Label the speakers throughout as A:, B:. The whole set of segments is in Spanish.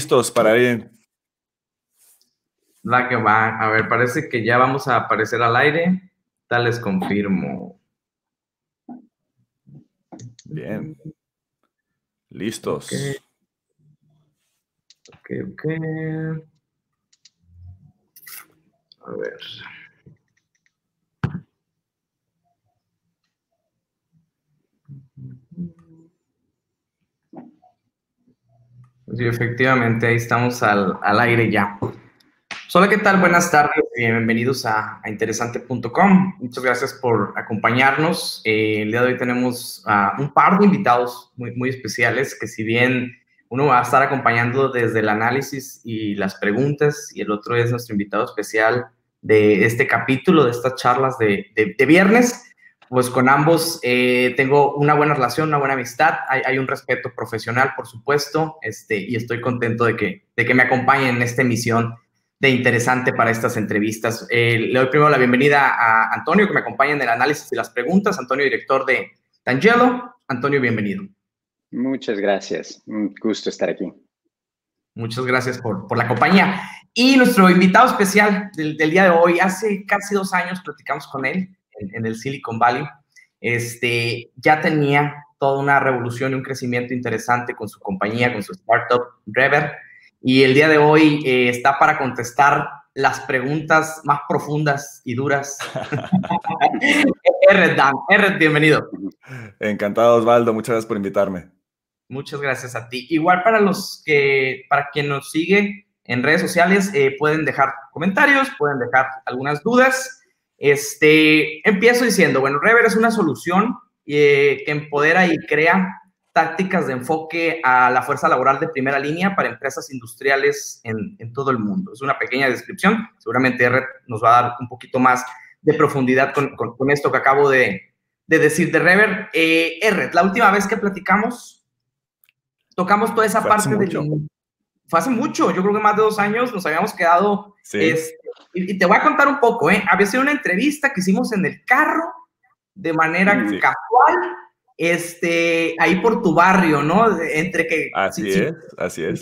A: listos para ir. La que va. A ver, parece que ya vamos a aparecer al aire. Tal les confirmo. Bien. Listos.
B: Ok, ok. A ver.
A: Sí, efectivamente, ahí estamos al, al aire ya. Pues, hola, ¿qué tal? Buenas tardes, bienvenidos a, interesante.com. Muchas gracias por acompañarnos. Eh, el día de hoy tenemos a un par de invitados muy, muy especiales que si bien uno va a estar acompañando desde el análisis y las preguntas y el otro es nuestro invitado especial de este capítulo, de estas charlas de, de, de viernes, pues con ambos eh, tengo una buena relación, una buena amistad, hay, un respeto profesional, por supuesto, este, y estoy contento de que, de que me acompañen en esta emisión de interesante para estas entrevistas. Eh, le doy primero la bienvenida a Antonio, que me acompaña en el análisis y las preguntas. Antonio, director de Tangelo. Antonio, bienvenido. Muchas
B: gracias, un gusto estar aquí.
A: Muchas gracias por, por la compañía. Y nuestro invitado especial del, del día de hoy, hace casi dos años platicamos con él, en, el Silicon Valley, este, ya tenía toda una revolución y un crecimiento interesante con su compañía, con su startup Rever. Y el día de hoy eh, está para contestar las preguntas más profundas y duras. Erred, Dan, bienvenido.
C: Encantado, Osvaldo. Muchas gracias por invitarme.
A: Muchas gracias a ti. Igual para los que, para quien nos sigue en redes sociales, eh, pueden dejar comentarios, pueden dejar algunas dudas. Este, empiezo diciendo, bueno, Rever es una solución eh, que empodera y crea tácticas de enfoque a la fuerza laboral de primera línea para empresas industriales en, todo el mundo. Es una pequeña descripción, seguramente R nos va a dar un poquito más de profundidad con, esto que acabo de, decir de Rever. Eh, R, la última vez que platicamos, tocamos toda esa parte del, fue hace mucho, yo creo que más de dos años nos habíamos quedado. Este, y, te voy a contar un poco, ¿eh? Había sido una entrevista que hicimos en el carro, de manera casual, este, ahí por tu barrio, ¿no? Entre que... Así es, así es.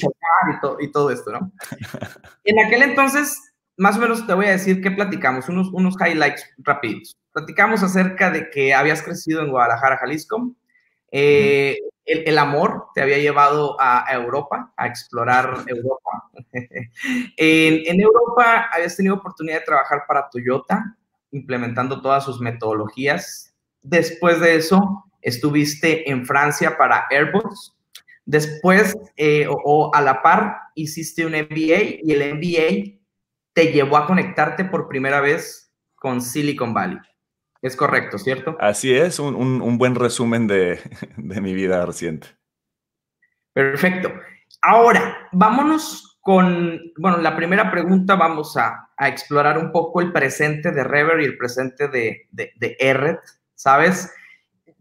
A: Y todo, esto, ¿no? en aquel entonces, más o menos te voy a decir qué platicamos, unos, unos highlights rápidos. Platicamos acerca de que habías crecido en Guadalajara, Jalisco. Eh, el, amor te había llevado a, Europa, a explorar Europa. en, Europa habías tenido oportunidad de trabajar para Toyota, implementando todas sus metodologías. Después de eso, estuviste en Francia para Airbus. Después, eh, o a la par, hiciste un MBA y el MBA te llevó a conectarte por primera vez con Silicon Valley. Es correcto, ¿cierto?
C: Así es, un, buen resumen de, mi vida reciente.
A: Perfecto. Ahora, vámonos con, bueno, la primera pregunta vamos a, explorar un poco el presente de Rever y el presente de, de, ¿sabes?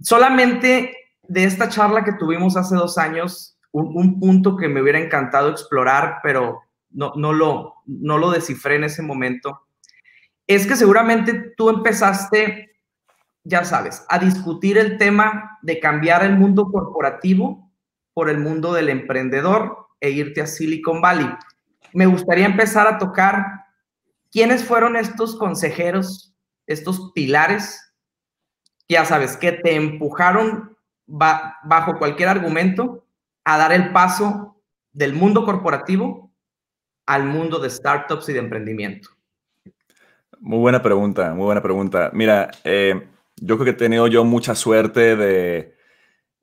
A: Solamente de esta charla que tuvimos hace dos años, un, punto que me hubiera encantado explorar, pero no, lo, no lo descifré en ese momento, es que seguramente tú empezaste, ya sabes, a discutir el tema de cambiar el mundo corporativo por el mundo del emprendedor e irte a Silicon Valley. Me gustaría empezar a tocar quiénes fueron estos consejeros, estos pilares, ya sabes, que te empujaron bajo cualquier argumento a dar el paso del mundo corporativo al mundo de startups y de emprendimiento.
C: Muy buena pregunta, muy buena pregunta. Mira, eh, yo creo que he tenido yo mucha suerte de,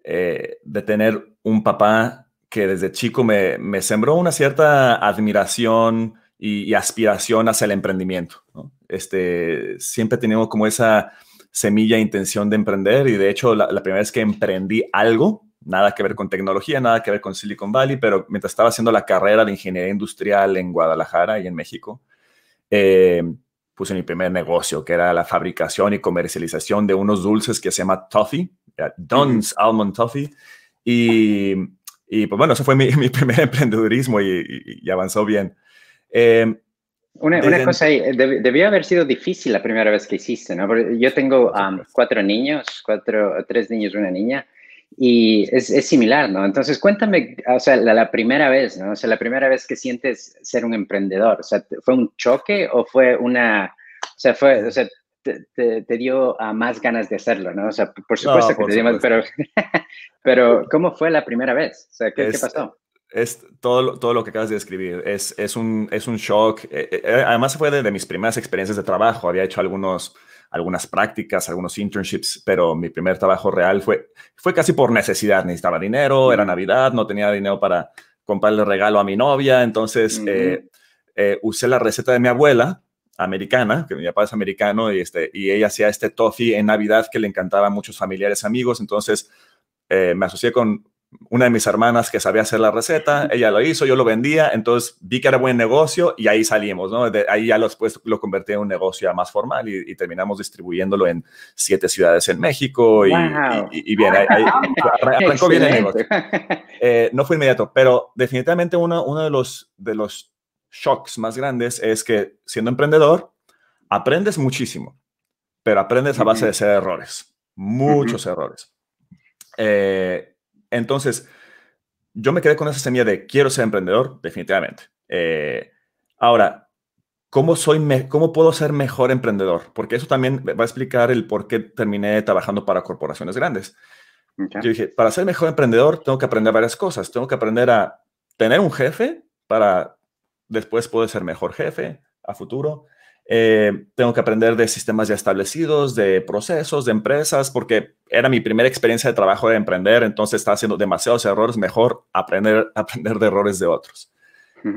C: eh, de tener un papá que desde chico me, sembró una cierta admiración y, aspiración hacia el emprendimiento. ¿no? Este, siempre teníamos como esa semilla e intención de emprender y de hecho la, primera vez que emprendí algo, nada que ver con tecnología, nada que ver con Silicon Valley, pero mientras estaba haciendo la carrera de ingeniería industrial en Guadalajara y en México, eh, puse mi primer negocio, que era la fabricación y comercialización de unos dulces que se llama Toffee, Don's Almond Toffee. Y, y pues bueno, ese fue mi, mi primer emprendedurismo
B: y, avanzó bien. Em, una, cosa ahí, eh, debió haber sido difícil la primera vez que hiciste, ¿no? Porque yo tengo cuatro niños, cuatro, tres niños, y una niña, y es, es, similar, ¿no? Entonces, cuéntame, o sea, la, primera vez, ¿no? O sea, la primera vez que sientes ser un emprendedor, o sea, ¿fue un choque o fue una, o sea, fue, o sea, te, dio a más ganas de hacerlo, ¿no? O sea, por supuesto que te dio más, pero, pero ¿cómo fue la primera vez? O sea, ¿qué, ¿qué pasó?
C: Es todo, todo lo que acabas de describir, es, es, un, es un shock. Eh, eh, además fue de, de mis primeras experiencias de trabajo, había hecho algunos, algunas prácticas, algunos internships, pero mi primer trabajo real fue, fue casi por necesidad. Necesitaba dinero, era Navidad, no tenía dinero para comprarle regalo a mi novia, entonces eh, eh, usé la receta de mi abuela americana, que mi papá es americano, y, este, y ella hacía este toffee en Navidad que le encantaba a muchos familiares, amigos, entonces eh, me asocié con una de mis hermanas que sabía hacer la receta, ella lo hizo, yo lo vendía, entonces vi que era buen negocio y ahí salimos, ¿no? De ahí ya lo convertí en un negocio más formal y, terminamos distribuyéndolo en siete ciudades en México y, bien, ahí, arrancó bien el negocio. Eh, no fue inmediato, pero definitivamente uno, uno de, los, de los shocks más grandes es que siendo emprendedor, aprendes muchísimo, pero aprendes a base de ser errores, muchos errores. Eh, entonces, yo me quedé con esa semilla de quiero ser emprendedor, definitivamente. Eh, ahora, ¿cómo, soy ¿cómo puedo ser mejor emprendedor? Porque eso también va a explicar el por qué terminé trabajando para corporaciones grandes. Yo dije, para ser mejor emprendedor tengo que aprender varias cosas. Tengo que aprender a tener un jefe para después poder ser mejor jefe a futuro. Eh, tengo que aprender de sistemas ya establecidos, de procesos, de empresas, porque era mi primera experiencia de trabajo de emprender, entonces estaba haciendo demasiados errores, mejor aprender, aprender de errores de otros.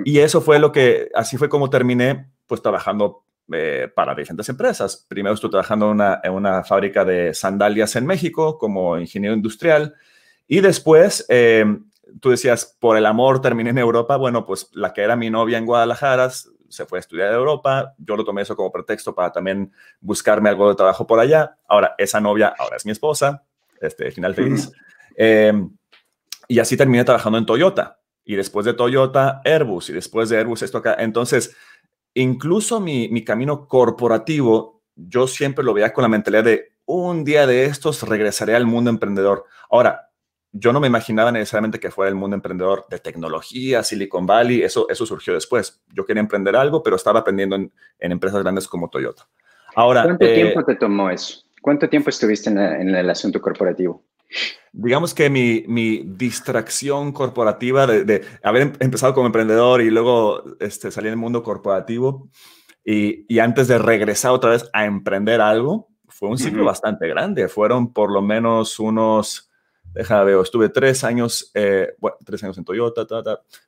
C: Y eso fue lo que, así fue como terminé, pues trabajando eh, para diferentes empresas. Primero estuve trabajando una, en una fábrica de sandalias en México como ingeniero industrial y después eh, tú decías, por el amor terminé en Europa. Bueno, pues la que era mi novia en Guadalajara se fue a estudiar a Europa, yo lo tomé eso como pretexto para también buscarme algo de trabajo por allá. Ahora, esa novia ahora es mi esposa, este, final feliz. Eh, y así terminé trabajando en Toyota, y después de Toyota, Airbus, y después de Airbus, esto acá. Entonces, incluso mi, mi camino corporativo, yo siempre lo veía con la mentalidad de un día de estos regresaré al mundo emprendedor. Ahora, yo no me imaginaba necesariamente que fuera el mundo emprendedor de tecnología, Silicon Valley, eso, eso surgió después. Yo quería emprender algo, pero estaba aprendiendo en, empresas grandes como Toyota. Ahora, ¿Cuánto eh, tiempo
B: te tomó eso? ¿Cuánto tiempo estuviste en, el asunto corporativo?
C: Digamos que mi, distracción corporativa de, haber em, empezado como emprendedor y luego este, salir del mundo corporativo y, antes de regresar otra vez a emprender algo, fue un ciclo bastante grande. Fueron por lo menos unos déjame ver, estuve tres años, eh, tres años en Toyota,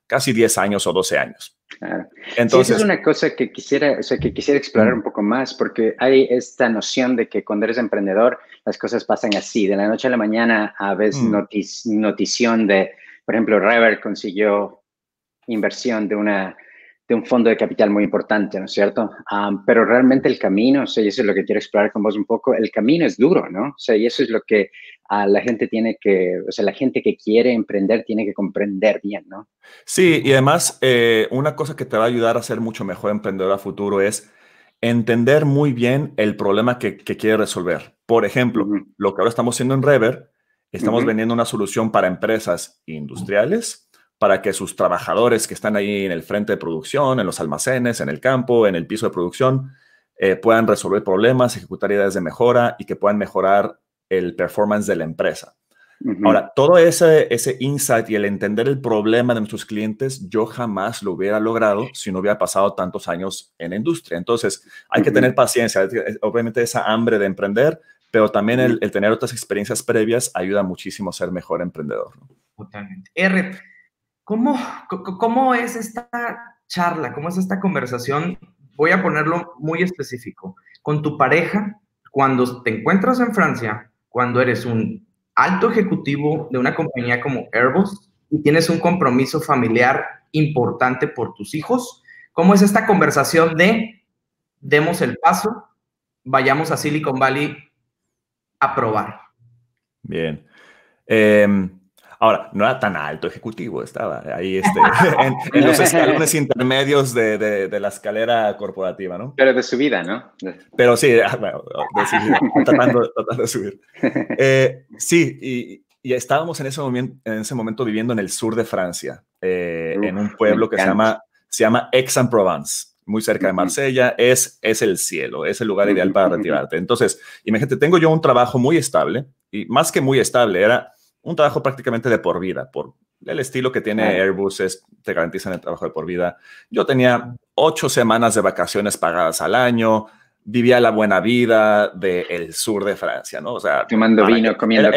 C: casi diez años o
B: 12 años. Claro. Entonces, es una cosa que quisiera, que quisiera explorar mm. un poco más, porque hay esta noción de que cuando eres emprendedor, las cosas pasan así, de la noche a la mañana a veces mm. notición de, por ejemplo, Rever consiguió inversión de una de un fondo de capital muy importante, ¿no es cierto? pero realmente el camino, o sea, y eso es lo que quiero explorar con vos un poco, el camino es duro, ¿no? O sea, y eso es lo que ah, la gente tiene que, o sea, la gente que quiere emprender tiene que comprender bien, ¿no?
C: Sí, y además, eh, una cosa que te va a ayudar a ser mucho mejor emprendedor a futuro es entender muy bien el problema que, quiere resolver. Por ejemplo, lo que ahora estamos haciendo en Rever, estamos vendiendo una solución para empresas industriales para que sus trabajadores que están ahí en el frente de producción, en los almacenes, en el campo, en el piso de producción, eh, puedan resolver problemas, ejecutar ideas de mejora y que puedan mejorar el performance de la empresa. Ahora, todo ese, ese insight y el entender el problema de nuestros clientes, yo jamás lo hubiera logrado si no hubiera pasado tantos años en la industria. Entonces, hay que tener paciencia, obviamente esa hambre de emprender, pero también el, tener otras experiencias previas ayuda muchísimo a ser mejor emprendedor.
A: Totalmente. R, ¿Cómo, es esta charla? ¿Cómo es esta conversación? Voy a ponerlo muy específico. Con tu pareja, cuando te encuentras en Francia, cuando eres un alto ejecutivo de una compañía como Airbus y tienes un compromiso familiar importante por tus hijos, ¿cómo es esta conversación de demos el paso, vayamos a Silicon Valley a probar?
C: Bien. Em, Ahora, no era tan alto ejecutivo, estaba ahí este, en, los escalones intermedios de, la escalera corporativa, ¿no? Pero de subida, ¿no? Pero sí, ah, tratando, de subir. Eh, sí, y, y estábamos en ese, momento, en ese momento viviendo en el sur de Francia, eh, en un pueblo que se llama, se llama Aix-en-Provence, muy cerca de Marsella, es, es el cielo, es el lugar ideal para retirarte. Entonces, imagínate, tengo yo un trabajo muy estable, y más que muy estable, era un trabajo prácticamente de por vida, por el estilo que tiene Airbus es, te garantizan el trabajo de por vida. Yo tenía ocho semanas de vacaciones pagadas al año, vivía la buena vida del sur de Francia, ¿no? O sea, tomando vino, comiendo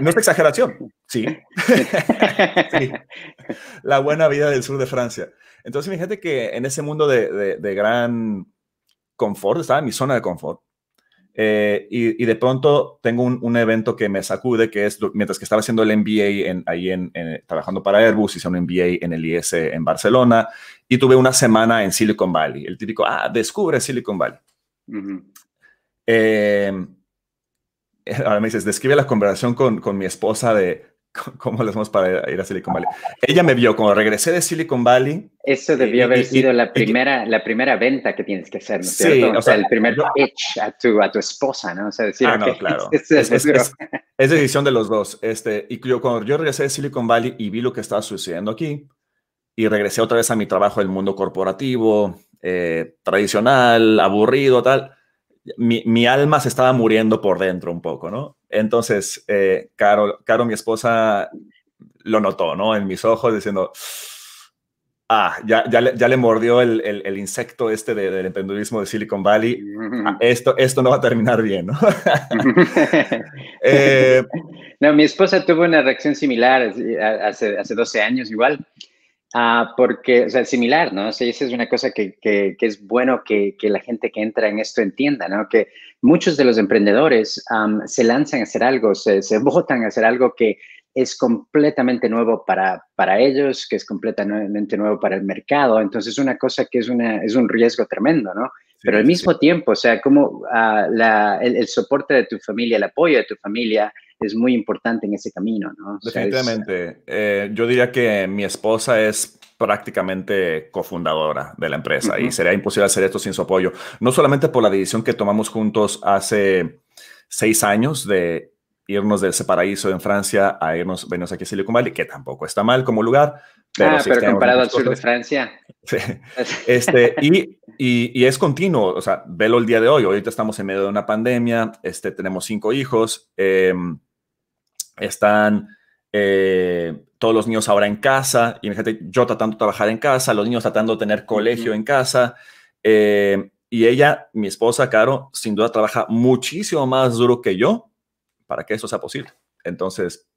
C: no es exageración, sí. La buena vida del sur de Francia. Entonces, mi gente que en ese mundo de, de gran confort, estaba en mi zona de confort, eh, y, de pronto tengo un, un, evento que me sacude, que es mientras que estaba haciendo el MBA en, ahí en, trabajando para Airbus, hice un MBA en el IS en Barcelona y tuve una semana en Silicon Valley, el típico, ah, descubre Silicon Valley. Eh, ahora me dices, describe la conversación con, con mi esposa de, ¿Cómo lo hacemos para ir a Silicon Valley? Ella me vio cuando regresé de
B: Silicon Valley. Eso debió haber sido la, primera, la primera venta que tienes que hacer, ¿no sí, O, sea, el primer pitch a tu, esposa, ¿no? O sea, decir, ah, claro. Es,
C: decisión de los dos. Este, y yo, cuando yo regresé de Silicon Valley y vi lo que estaba sucediendo aquí, y regresé otra vez a mi trabajo del mundo corporativo, eh, tradicional, aburrido, tal, mi, mi alma se estaba muriendo por dentro un poco, ¿no? Entonces, eh, Caro, mi esposa, lo notó, ¿no? En mis ojos diciendo, ah, ya, ya, le, ya le mordió el, el, el insecto este del emprendedurismo de Silicon
B: Valley, ah, mm. esto, esto no va a terminar bien, ¿no? Eh, no, mi esposa tuvo una reacción similar eh, hace, hace 12 años igual. Ah, porque, o sea, similar, ¿no? O sea, esa es una cosa que, que, que es bueno que, que, la gente que entra en esto entienda, ¿no? Que muchos de los emprendedores se lanzan a hacer algo, se, votan a hacer algo que es completamente nuevo para, para ellos, que es completamente nuevo para el mercado. Entonces, una cosa que es, una, es un riesgo tremendo, ¿no? Pero al mismo tiempo, o sea, como ah, el, soporte de tu familia, el apoyo de tu familia es muy importante en ese camino, ¿no? Definitivamente.
C: Eh, yo diría que mi esposa es prácticamente cofundadora de la empresa y sería imposible hacer esto sin su apoyo, no solamente por la decisión que tomamos juntos hace seis años de irnos de ese paraíso en Francia a irnos, venirnos aquí a Silicon Valley, que tampoco está mal como lugar. Pero, ah, comparado al sur de Francia. Este, y, es continuo, o sea, velo el día de hoy, ahorita estamos en medio de una pandemia, este, tenemos cinco hijos, em, están eh, todos los niños ahora en casa, imagínate yo tratando de trabajar en casa, los niños tratando de tener colegio en casa, eh, y ella, mi esposa, Caro, sin duda trabaja muchísimo más duro que yo para que eso sea posible. Entonces,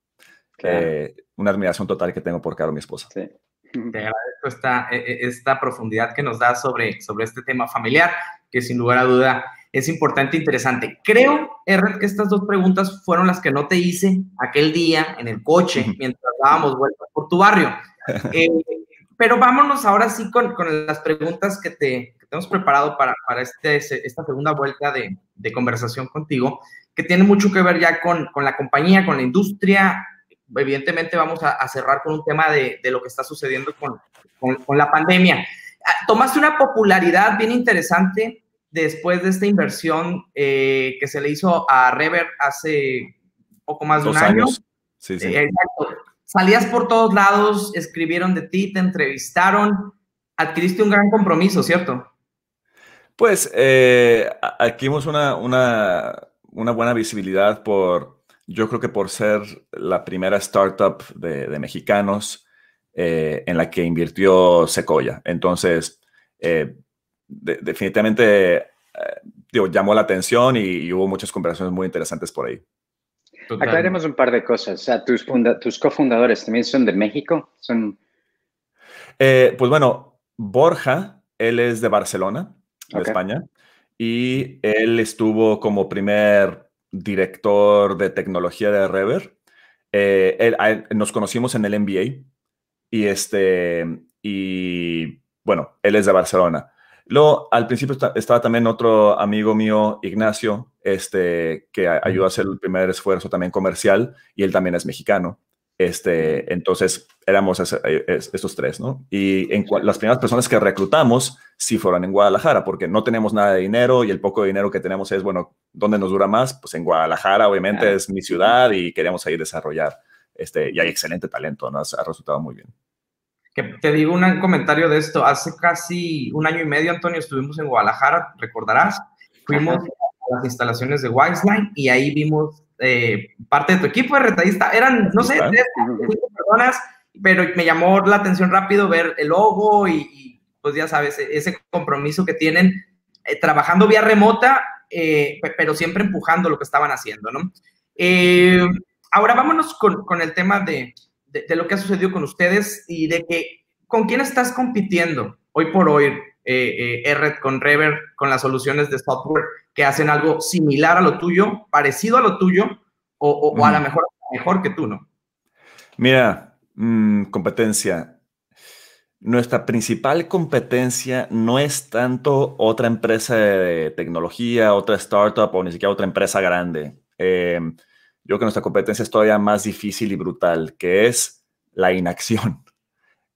C: eh, una admiración total que tengo por Caro, mi esposa. Sí.
A: Te agradezco e, e, esta, profundidad que nos da sobre, sobre este tema familiar que sin lugar a duda es importante e interesante. Creo, que estas dos preguntas fueron las que no te hice aquel día en el coche mientras dábamos vueltas por tu barrio. Eh, pero vámonos ahora sí con, con las preguntas que te, hemos preparado para, este, esta segunda vuelta de, conversación contigo, que tiene mucho que ver ya con, la compañía, con la industria. Evidentemente vamos a, cerrar con un tema de, lo que está sucediendo con, con la pandemia. Ah, tomaste una popularidad bien interesante después de esta inversión eh, que se le hizo a Rever hace poco más de Dos un años. año. Sí, sí. Eh, salías por todos lados, escribieron de ti, te entrevistaron, adquiriste un gran compromiso, ¿cierto?
C: Pues eh, adquirimos una, una, buena visibilidad por, yo creo que por ser la primera startup de, mexicanos eh, en la que invirtió Secoya. Entonces, eh, definitivamente eh, llamó la atención y, hubo muchas conversaciones muy interesantes por ahí.
B: Aclaremos un par de cosas. tus, tus cofundadores también son de México. Son...
C: Eh, pues bueno, Borja, él es de Barcelona, de España, y él estuvo como primer director de tecnología de Rever. Eh, nos conocimos en el MBA y este, y bueno, él es de Barcelona. Luego, al principio estaba también otro amigo mío, Ignacio, este, que ayudó a hacer el primer esfuerzo también comercial y él también es mexicano. Este, entonces, éramos eh, estos tres, ¿no? Y en, las primeras personas que reclutamos sí fueron en Guadalajara, porque no tenemos nada de dinero y el poco dinero que tenemos es, bueno, ¿dónde nos dura más? Pues en Guadalajara, obviamente, es mi ciudad y queríamos ahí desarrollar. Este, y hay excelente talento, nos Ha resultado muy bien.
A: Que te digo un comentario de esto. Hace casi un año y medio, Antonio, estuvimos en Guadalajara, recordarás. Fuimos a las instalaciones de Wiseline y ahí vimos eh, parte de tu equipo de retailista. Eran, no sé, tres, personas, pero me llamó la atención rápido ver el logo y, pues ya sabes, e-, ese compromiso que tienen eh, trabajando vía remota, eh, pero siempre empujando lo que estaban haciendo, ¿no? ahora vámonos con, con el tema de, de, lo que ha sucedido con ustedes y de que con quién estás compitiendo hoy por hoy, eh, eh, Red con Rever, con las soluciones de software que hacen algo similar a lo tuyo, parecido a lo tuyo, o, o, a lo mejor mejor que tú, ¿no?
C: Mira, mm, competencia. Nuestra principal competencia no es tanto otra empresa de tecnología, otra startup o ni siquiera otra empresa grande. Em, yo creo que nuestra competencia es todavía más difícil y brutal, que es la inacción.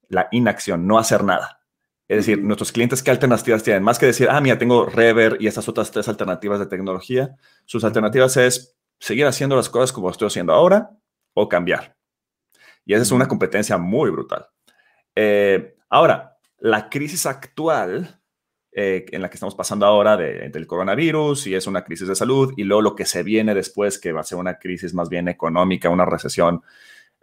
C: La inacción, no hacer nada. Es decir, nuestros clientes, ¿qué alternativas tienen? Más que decir, ah, mira, tengo Rever y estas otras tres alternativas de tecnología, sus alternativas es seguir haciendo las cosas como estoy haciendo ahora o cambiar. Y esa es una competencia muy brutal. Eh, ahora, la crisis actual eh, en la que estamos pasando ahora de, del coronavirus y es una crisis de salud y luego lo que se viene después, que va a ser una crisis más bien económica, una recesión,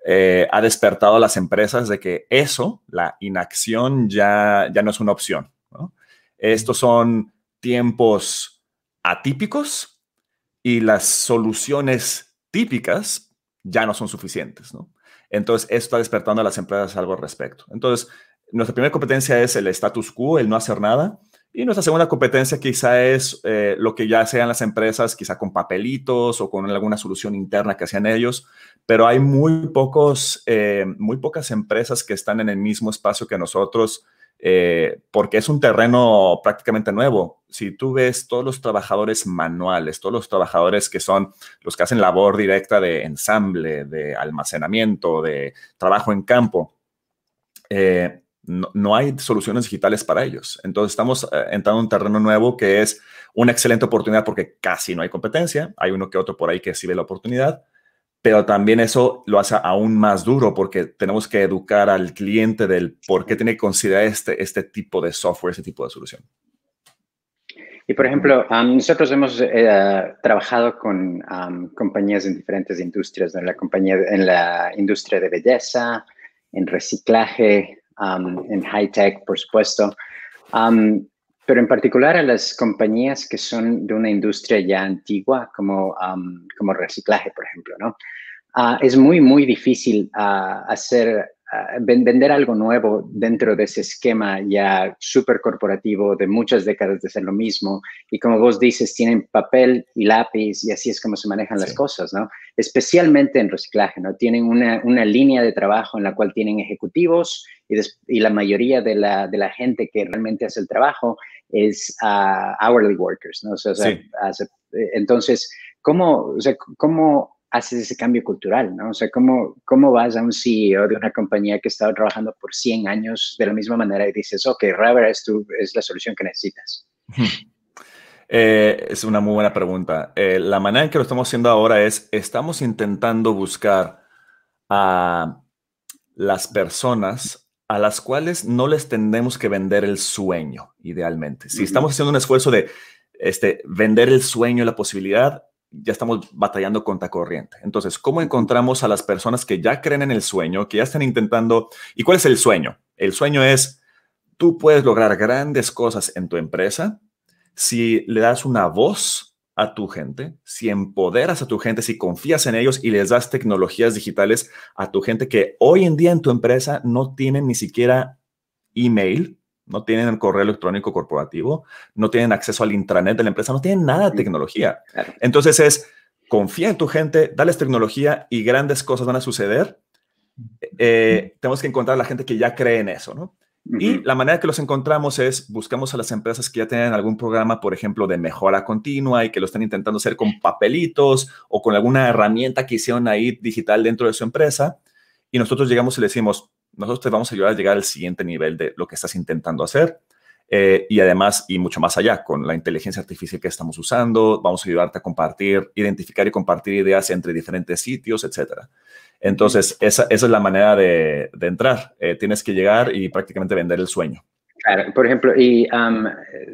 C: eh, ha despertado a las empresas de que eso, la inacción, ya, ya no es una opción. Estos son tiempos atípicos y las soluciones típicas ya no son suficientes. Entonces, esto está despertando a las empresas algo al respecto. Entonces, nuestra primera competencia es el status quo, el no hacer nada. Y nuestra segunda competencia quizá es eh, lo que ya sean las empresas, quizá con papelitos o con alguna solución interna que hacían ellos, pero hay muy, pocos, eh, muy pocas empresas que están en el mismo espacio que nosotros eh, porque es un terreno prácticamente nuevo. Si tú ves todos los trabajadores manuales, todos los trabajadores que son los que hacen labor directa de ensamble, de almacenamiento, de trabajo en campo, no, hay soluciones digitales para ellos. Entonces estamos eh, entrando en un terreno nuevo que es una excelente oportunidad porque casi no hay competencia. Hay uno que otro por ahí que sí ve la oportunidad, pero también eso lo hace aún más duro porque tenemos que educar al cliente del por qué tiene que considerar este, este tipo de software, este tipo de solución.
B: Y por ejemplo, nosotros hemos eh, trabajado con compañías en diferentes industrias, la, compañía, en la industria de belleza, en reciclaje, Um, en high tech, por supuesto, um, pero en particular a las compañías que son de una industria ya antigua, como, um, como reciclaje, por ejemplo, ¿no? Ah, es muy, muy difícil ah, hacer vender algo nuevo dentro de ese esquema ya súper corporativo de muchas décadas de ser lo mismo. Y como vos dices, tienen papel y lápiz y así es como se manejan las cosas, ¿no? Especialmente en reciclaje, ¿no? Tienen una, línea de trabajo en la cual tienen ejecutivos y, y la mayoría de la, gente que realmente hace el trabajo es ah, hourly workers, ¿no? Eh, entonces, ¿cómo, ¿cómo haces ese cambio cultural, ¿no? O sea, ¿cómo, ¿cómo vas a un CEO de una compañía que ha estado trabajando por 100 años de la misma manera y dices, ok, Rubber es, es la solución que necesitas?
C: Eh, es una muy buena pregunta. Eh, la manera en que lo estamos haciendo ahora es, estamos intentando buscar a las personas a las cuales no les tendemos que vender el sueño, idealmente. Si estamos haciendo un esfuerzo de este, vender el sueño, la posibilidad, ya estamos batallando contra corriente. Entonces, ¿cómo encontramos a las personas que ya creen en el sueño, que ya están intentando? ¿Y cuál es el sueño? El sueño es, tú puedes lograr grandes cosas en tu empresa si le das una voz a tu gente, si empoderas a tu gente, si confías en ellos y les das tecnologías digitales a tu gente que hoy en día en tu empresa no tienen ni siquiera email, no tienen el correo electrónico corporativo, no tienen acceso al intranet de la empresa, no tienen nada de tecnología. Entonces es, confía en tu gente, dales tecnología y grandes cosas van a suceder. Eh, tenemos que encontrar a la gente que ya cree en eso, ¿no? Y la manera que los encontramos es buscamos a las empresas que ya tienen algún programa, por ejemplo, de mejora continua y que lo están intentando hacer con papelitos o con alguna herramienta que hicieron ahí digital dentro de su empresa. Y nosotros llegamos y le decimos, nosotros te vamos a ayudar a llegar al siguiente nivel de lo que estás intentando hacer. Eh, y además, y mucho más allá, con la inteligencia artificial que estamos usando, vamos a ayudarte a compartir, identificar y compartir ideas entre diferentes sitios, etc. Entonces, esa, esa es la manera de, de entrar. Eh, tienes que llegar y prácticamente
B: vender el sueño. Claro, por ejemplo, y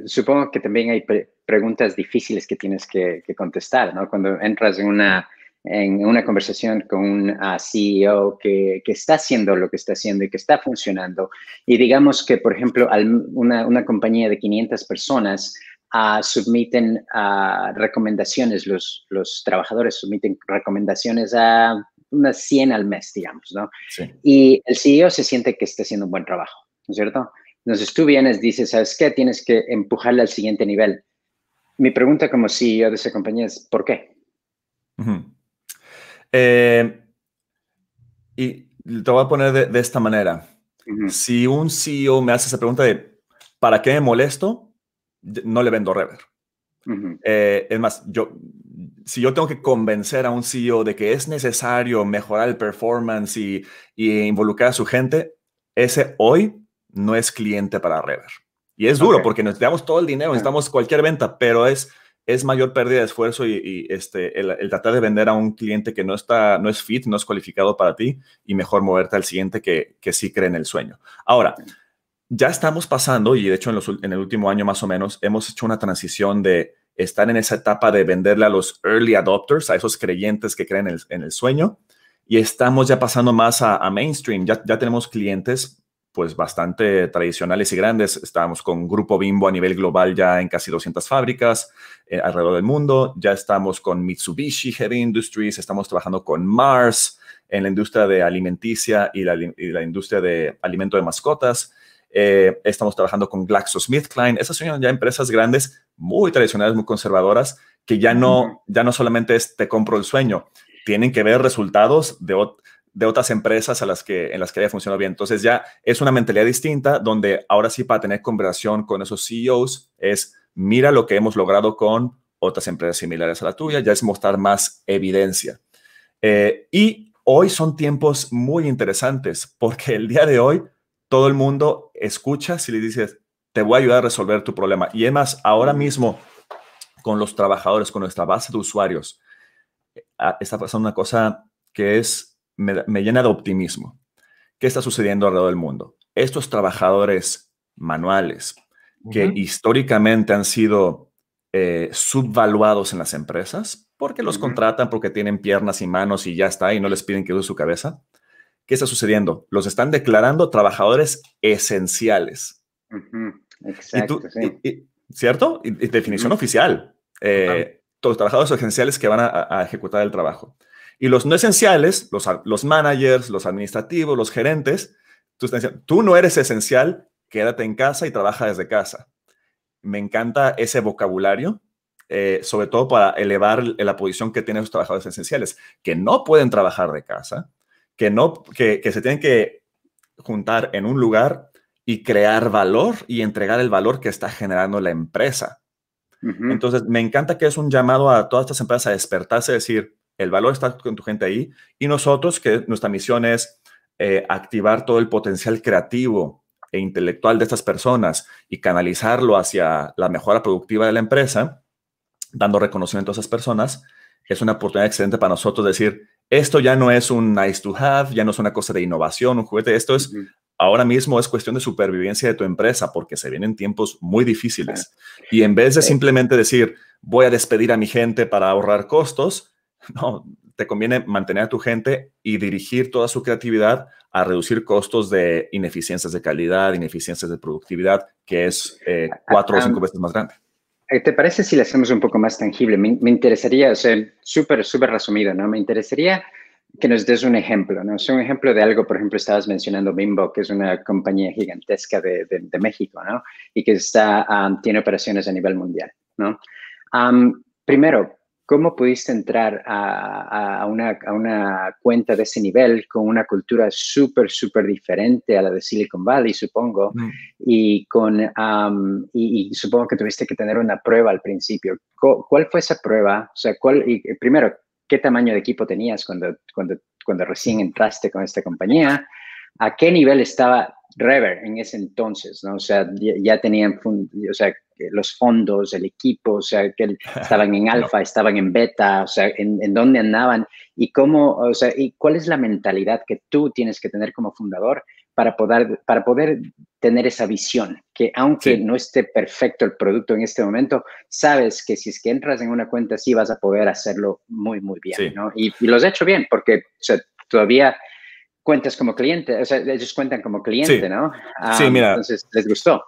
B: supongo que también hay preguntas difíciles que tienes que, que contestar, ¿no? Cuando entras en una en una conversación con un CEO que, que, está haciendo lo que está haciendo y que está funcionando. Y digamos que, por ejemplo, una, una, compañía de 500 personas ah, submiten ah, recomendaciones, los, los trabajadores submiten recomendaciones a unas 100 al mes, digamos, ¿no? Sí. Y el CEO se siente que está haciendo un buen trabajo, ¿no es cierto? Entonces tú vienes, dices, ¿sabes qué? Tienes que empujarle al siguiente nivel. Mi pregunta como CEO de esa compañía es, ¿por qué?
C: Eh, y te voy a poner de, esta manera. Si un CEO me hace esa pregunta de, ¿para qué me molesto? No le vendo rever. Eh, es más, yo, si yo tengo que convencer a un CEO de que es necesario mejorar el performance y, involucrar a su gente, ese hoy no es cliente para Rever. Y es duro porque porque necesitamos todo el dinero, necesitamos cualquier venta, pero es es mayor pérdida de esfuerzo y, este, el, tratar de vender a un cliente que no, está, no es fit, no es cualificado para ti y mejor moverte al siguiente que, que sí cree en el sueño. Ahora, ya estamos pasando y de hecho en, los, en el último año más o menos hemos hecho una transición de estar en esa etapa de venderle a los early adopters, a esos creyentes que creen en el, sueño, y estamos ya pasando más a, a mainstream. Ya, ya tenemos clientes pues bastante tradicionales y grandes. estábamos con Grupo Bimbo a nivel global ya en casi 200 fábricas eh, alrededor del mundo. Ya estamos con Mitsubishi Heavy Industries, estamos trabajando con Mars en la industria de alimenticia y la, industria de alimento de mascotas. Eh, estamos trabajando con GlaxoSmithKline. Esas son ya empresas grandes, muy tradicionales, muy conservadoras, que ya no, ya no solamente es te compro el sueño, tienen que ver resultados de de otras empresas a las que, en las que haya funcionado bien. Entonces ya es una mentalidad distinta donde ahora sí para tener conversación con esos CEOs es mira lo que hemos logrado con otras empresas similares a la tuya, ya es mostrar más evidencia. Eh, y hoy son tiempos muy interesantes porque el día de hoy todo el mundo escucha si le dices, te voy a ayudar a resolver tu problema. Y además, ahora mismo con los trabajadores, con nuestra base de usuarios, eh, ah, está pasando una cosa que es me, llena de optimismo. ¿Qué está sucediendo alrededor del mundo? Estos trabajadores manuales que históricamente han sido eh, subvaluados en las empresas, porque los contratan, porque tienen piernas y manos y ya está, y no les piden que use su cabeza. ¿Qué está sucediendo? Los están declarando trabajadores esenciales. Exacto. Y definición oficial. Eh, todos los trabajadores esenciales que van a ejecutar el trabajo. Y los no esenciales, los, managers, los administrativos, los gerentes, tú, no eres esencial, quédate en casa y trabaja desde casa. Me encanta ese vocabulario, eh, sobre todo para elevar la posición que tienen los trabajadores esenciales, que no pueden trabajar de casa, que, no, que, se tienen que juntar en un lugar y crear valor y entregar el valor que está generando la empresa. Entonces, me encanta que es un llamado a todas estas empresas a despertarse, y decir, el valor está con tu gente ahí y nosotros, que nuestra misión es eh, activar todo el potencial creativo e intelectual de estas personas y canalizarlo hacia la mejora productiva de la empresa, dando reconocimiento a esas personas, es una oportunidad excelente para nosotros decir, esto ya no es un nice to have, ya no es una cosa de innovación, un juguete, esto es, ahora mismo es cuestión de supervivencia de tu empresa porque se vienen tiempos muy difíciles. Y en vez de simplemente decir, voy a despedir a mi gente para ahorrar costos, No, te conviene mantener a tu gente y dirigir toda su creatividad a reducir costos de ineficiencias de calidad,
B: ineficiencias de productividad, que es eh, cuatro o cinco veces más grande. Eh, ¿Te parece si le hacemos un poco más tangible? Me, interesaría, o sea, súper, súper resumido, ¿no? Me interesaría que nos des un ejemplo, ¿no? Es un ejemplo de algo, por ejemplo, estabas mencionando Bimbo, que es una compañía gigantesca de, México, ¿no? Y que está, ah, tiene operaciones a nivel mundial, ¿no? primero, ¿Cómo pudiste entrar a, una, cuenta de ese nivel con una cultura súper, súper diferente a la de Silicon Valley, supongo? Mm. Y, con, y, supongo que tuviste que tener una prueba al principio. ¿Cuál fue esa prueba? O sea, ¿cuál, y eh, primero, ¿qué tamaño de equipo tenías cuando, cuando, cuando recién entraste con esta compañía? ¿A qué nivel estaba Rever en ese entonces? ¿no? O sea, ya, ya tenían, o sea, los fondos, el equipo, o sea, que estaban en alfa, estaban en beta, o sea, en, dónde andaban y cómo, o sea, y cuál es la mentalidad que tú tienes que tener como fundador para poder, para poder tener esa visión, que aunque no esté perfecto el producto en este momento, sabes que si es que entras en una cuenta sí vas a poder hacerlo muy, muy bien, ¿no? Y, los he hecho bien, porque todavía cuentas como cliente, o sea, ellos cuentan como cliente, ¿no? sí, ah, mira.
C: Entonces, les gustó.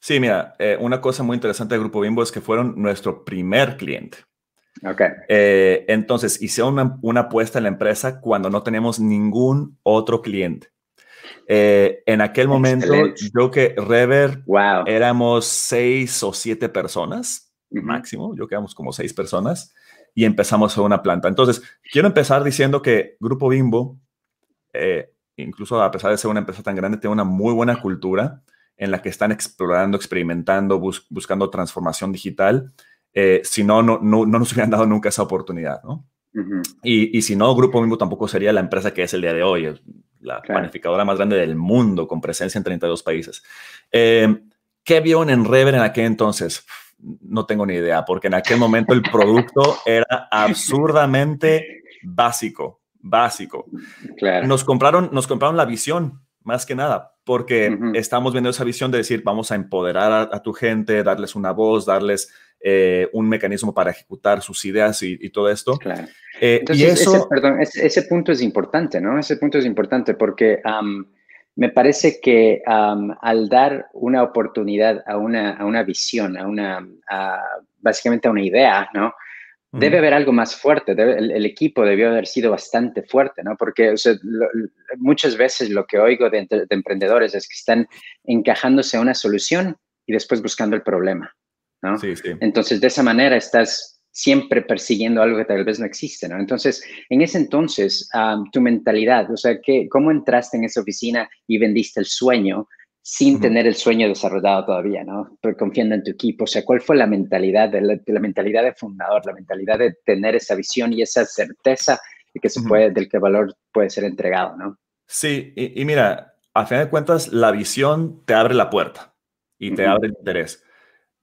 C: Sí, mira, eh, una cosa muy interesante de Grupo Bimbo es que fueron nuestro primer cliente. Okay. Eh, entonces, hice una, apuesta en la empresa cuando no teníamos ningún otro cliente. Eh, en aquel momento, yo que Rever wow. éramos seis o siete personas máximo, yo quedamos como seis personas y empezamos a una planta. Entonces, quiero empezar diciendo que Grupo Bimbo, incluso a pesar de ser una empresa tan grande, tiene una muy buena cultura en la que están explorando, experimentando, buscando transformación digital. Eh, si no, no, no, nos hubieran dado nunca esa oportunidad, y, si no, Grupo mismo tampoco sería la empresa que es el día de hoy, la planificadora más grande del mundo, con presencia en 32 países. Eh, ¿Qué vio en Rever en aquel entonces? No tengo ni idea, porque en aquel momento el producto era absurdamente básico, básico. Nos, compraron, nos compraron la visión, más que nada, porque estamos viendo esa visión de decir, vamos a empoderar a, tu gente, darles una voz, darles eh, un mecanismo para ejecutar sus ideas y, todo esto. Claro. Eh, Entonces, eso... ese,
B: perdón, ese, punto es importante, ¿no? Ese punto es importante porque me parece que al dar una oportunidad a una, a una visión, a una, básicamente a una idea, ¿no? Debe haber algo más fuerte, el, equipo debió haber sido bastante fuerte, ¿no? Porque muchas veces lo que oigo de, emprendedores es que están encajándose a una solución y después buscando el problema, ¿no? Sí, sí. Entonces, de esa manera estás siempre persiguiendo algo que tal vez no existe, ¿no? Entonces, en ese entonces, ah, tu mentalidad, o sea, que, ¿cómo entraste en esa oficina y vendiste el sueño sin tener el sueño desarrollado todavía, ¿no? Pero confiando en tu equipo, o sea, ¿cuál fue la mentalidad de la, mentalidad de fundador, la mentalidad de tener esa visión y esa certeza de que se del que valor puede ser entregado, ¿no?
C: Sí, y, mira, a fin de cuentas, la visión te abre la puerta y te abre el interés.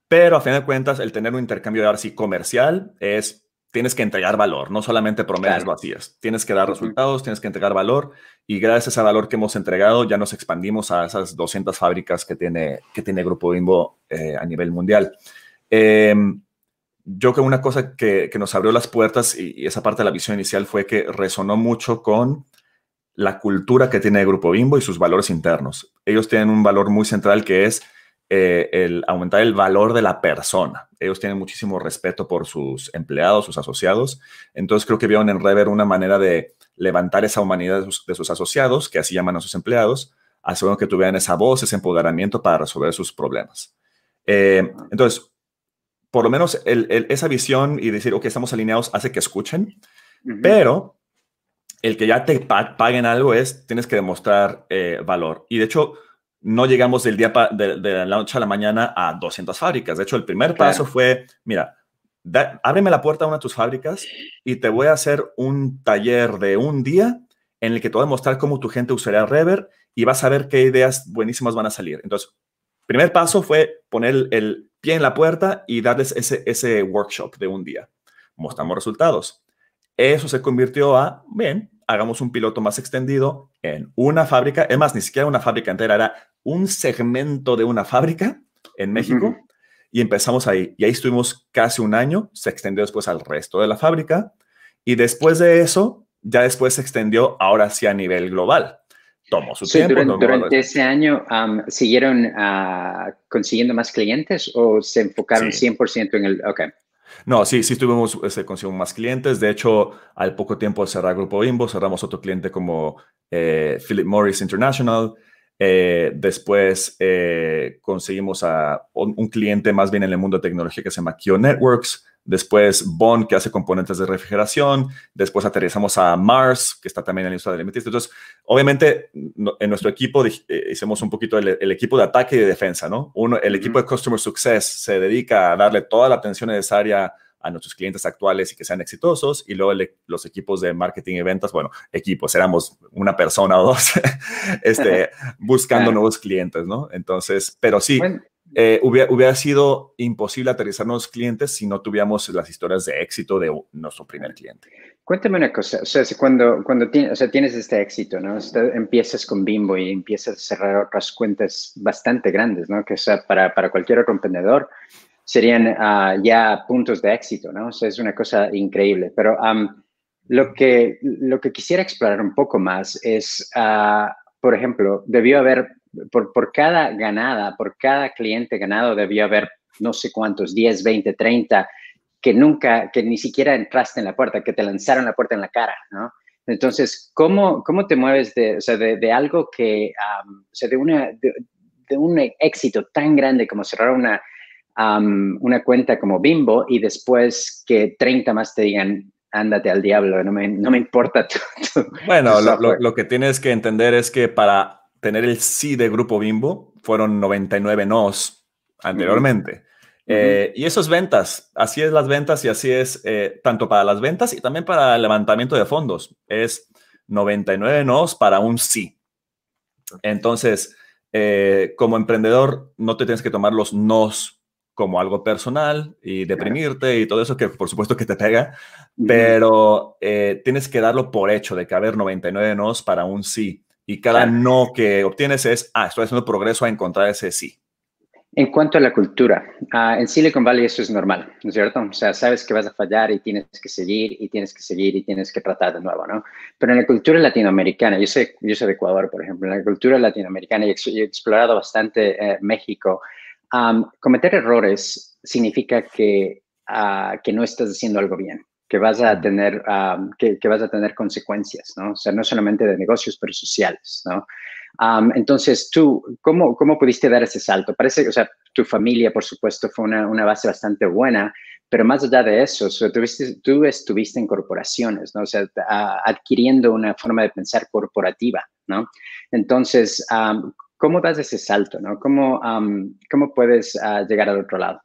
C: Pero a fin de cuentas, el tener un intercambio de dar comercial es tienes que entregar valor, no solamente promesas vacías. Tienes que dar resultados, tienes que entregar valor y gracias a valor que hemos entregado ya nos expandimos a esas 200 fábricas que tiene, que tiene Grupo Bimbo eh, a nivel mundial. Em, yo creo que una cosa que, nos abrió las puertas y, esa parte de la visión inicial fue que resonó mucho con la cultura que tiene Grupo Bimbo y sus valores internos. Ellos tienen un valor muy central que es eh, el aumentar el valor de la persona. Ellos tienen muchísimo respeto por sus empleados, sus asociados. Entonces creo que vieron en Rever una manera de levantar esa humanidad de sus, asociados, que así llaman a sus empleados, asegurando que tuvieran esa voz, ese empoderamiento para resolver sus problemas. Eh, entonces, por lo menos esa visión y decir, ok, estamos alineados, hace que escuchen, pero el que ya te paguen algo es, tienes que demostrar eh, valor. Y de hecho, no llegamos del día de, la noche a la mañana a 200 fábricas. De hecho, el primer paso fue, mira, ábreme la puerta a una de tus fábricas y te voy a hacer un taller de un día en el que te voy a mostrar cómo tu gente usaría Rever y vas a ver qué ideas buenísimas van a salir. Entonces, primer paso fue poner el, pie en la puerta y darles ese, ese workshop de un día. Mostramos resultados. Eso se convirtió a, bien, hagamos un piloto más extendido en una fábrica, es más, ni siquiera una fábrica entera, era un segmento de una fábrica en México y empezamos ahí. Y ahí estuvimos casi un año, se extendió después al resto de la fábrica y después de eso, ya después se extendió ahora sí a nivel global. Tomó su tiempo. Durante, ese
B: año, ¿siguieron ah, consiguiendo más clientes o se enfocaron 100% en el... Okay.
C: No, sí, sí tuvimos, este, conseguimos más clientes. De hecho, al poco tiempo de cerrar Grupo Bimbo, cerramos otro cliente como eh, Philip Morris International. Eh, después eh, conseguimos a un, cliente más bien en el mundo de tecnología que se llama Kyo Networks. Después Bond, que hace componentes de refrigeración. Después aterrizamos a Mars, que está también en el industria de alimentista. Entonces, obviamente, en nuestro equipo eh, hicimos un poquito el, equipo de ataque y de defensa, ¿no? Uno, el equipo de Customer Success se dedica a darle toda la atención necesaria a nuestros clientes actuales y que sean exitosos. Y luego e, los equipos de marketing y ventas, bueno, equipos, éramos una persona o dos, este, buscando nuevos clientes, ¿no? Entonces, pero sí. Eh, hubiera, sido imposible aterrizarnos clientes si no tuviéramos las historias de éxito de nuestro primer cliente.
B: Cuéntame una cosa, o sea, cuando, cuando tienes, o sea, tienes este éxito, ¿no? empiezas con Bimbo y empiezas a cerrar otras cuentas bastante grandes, ¿no? Que o sea, para, para cualquier otro emprendedor serían ah, ya puntos de éxito, ¿no? O sea, es una cosa increíble, pero... lo que, lo que quisiera explorar un poco más es, ah, por ejemplo, debió haber por, cada ganada, por cada cliente ganado, debió haber no sé cuántos, 10, 20, 30, que nunca, que ni siquiera entraste en la puerta, que te lanzaron la puerta en la cara, ¿no? Entonces, ¿cómo, cómo te mueves de, algo que, o sea, de, una, de, un éxito tan grande como cerrar una, una cuenta como Bimbo y después que 30 más te digan, ándate al diablo, no me, no me importa
C: Bueno, lo, lo, que tienes que entender es que para tener el sí de Grupo Bimbo fueron 99 nos anteriormente. Eh, y eso es ventas, así es las ventas y así es eh, tanto para las ventas y también para el levantamiento de fondos. Es 99 nos para un sí. Entonces, eh, como emprendedor, no te tienes que tomar los nos como algo personal y deprimirte y todo eso que por supuesto que te pega, pero tienes que darlo por hecho de que haber 99 nos para un sí. Y cada no que obtienes es, ah, estoy haciendo progreso a encontrar
B: ese sí. En cuanto a la cultura, ah, en Silicon Valley eso es normal, ¿no es cierto? O sea, sabes que vas a fallar y tienes que seguir y tienes que seguir y tienes que tratar de nuevo, ¿no? Pero en la cultura latinoamericana, yo soy, yo soy de Ecuador, por ejemplo, en la cultura latinoamericana y he, explorado bastante eh, México, cometer errores significa que, ah, que no estás haciendo algo bien que vas a tener, ah, que, vas a tener consecuencias, ¿no? O sea, no solamente de negocios, pero sociales, ¿no? entonces, tú, ¿cómo, ¿cómo pudiste dar ese salto? Parece que, o sea, tu familia, por supuesto, fue una, una base bastante buena, pero más allá de eso, tú estuviste en corporaciones, ¿no? O sea, adquiriendo una forma de pensar corporativa, ¿no? Entonces, ¿cómo das ese salto, ¿no? ¿Cómo, cómo puedes ah, llegar al otro lado?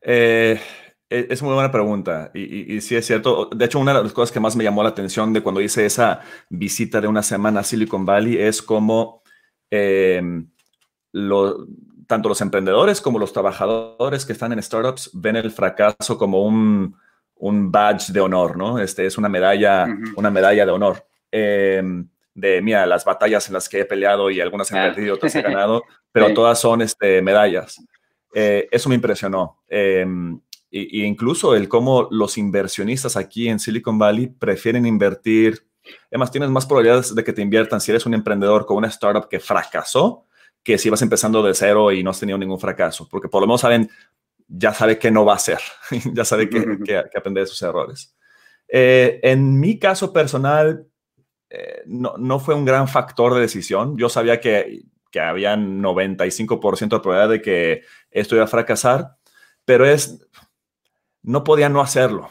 C: Eh, e-, es muy buena pregunta y, sí es cierto. De hecho, una de las cosas que más me llamó la atención de cuando hice esa visita de una semana a Silicon Valley es cómo em, tanto los emprendedores como los trabajadores que están en startups ven el fracaso como un, badge de honor, ¿no? Este es una medalla, una medalla de honor. Em, de, mira, las batallas en las que he peleado y algunas he ah. perdido, otras he ganado, pero todas son este, medallas. Eh, eso me impresionó. Em, e, incluso el cómo los inversionistas aquí en Silicon Valley prefieren invertir. Además, tienes más probabilidades de que te inviertan si eres un emprendedor con una startup que fracasó que si vas empezando de cero y no has tenido ningún fracaso, porque por lo menos saben, ya saben que no va a ser. ya sabe que, que, aprender de sus errores. Eh, en mi caso personal, eh, no, no, fue un gran factor de decisión. Yo sabía que, que había 95% de probabilidad de que esto iba a fracasar, pero es, no podía no hacerlo.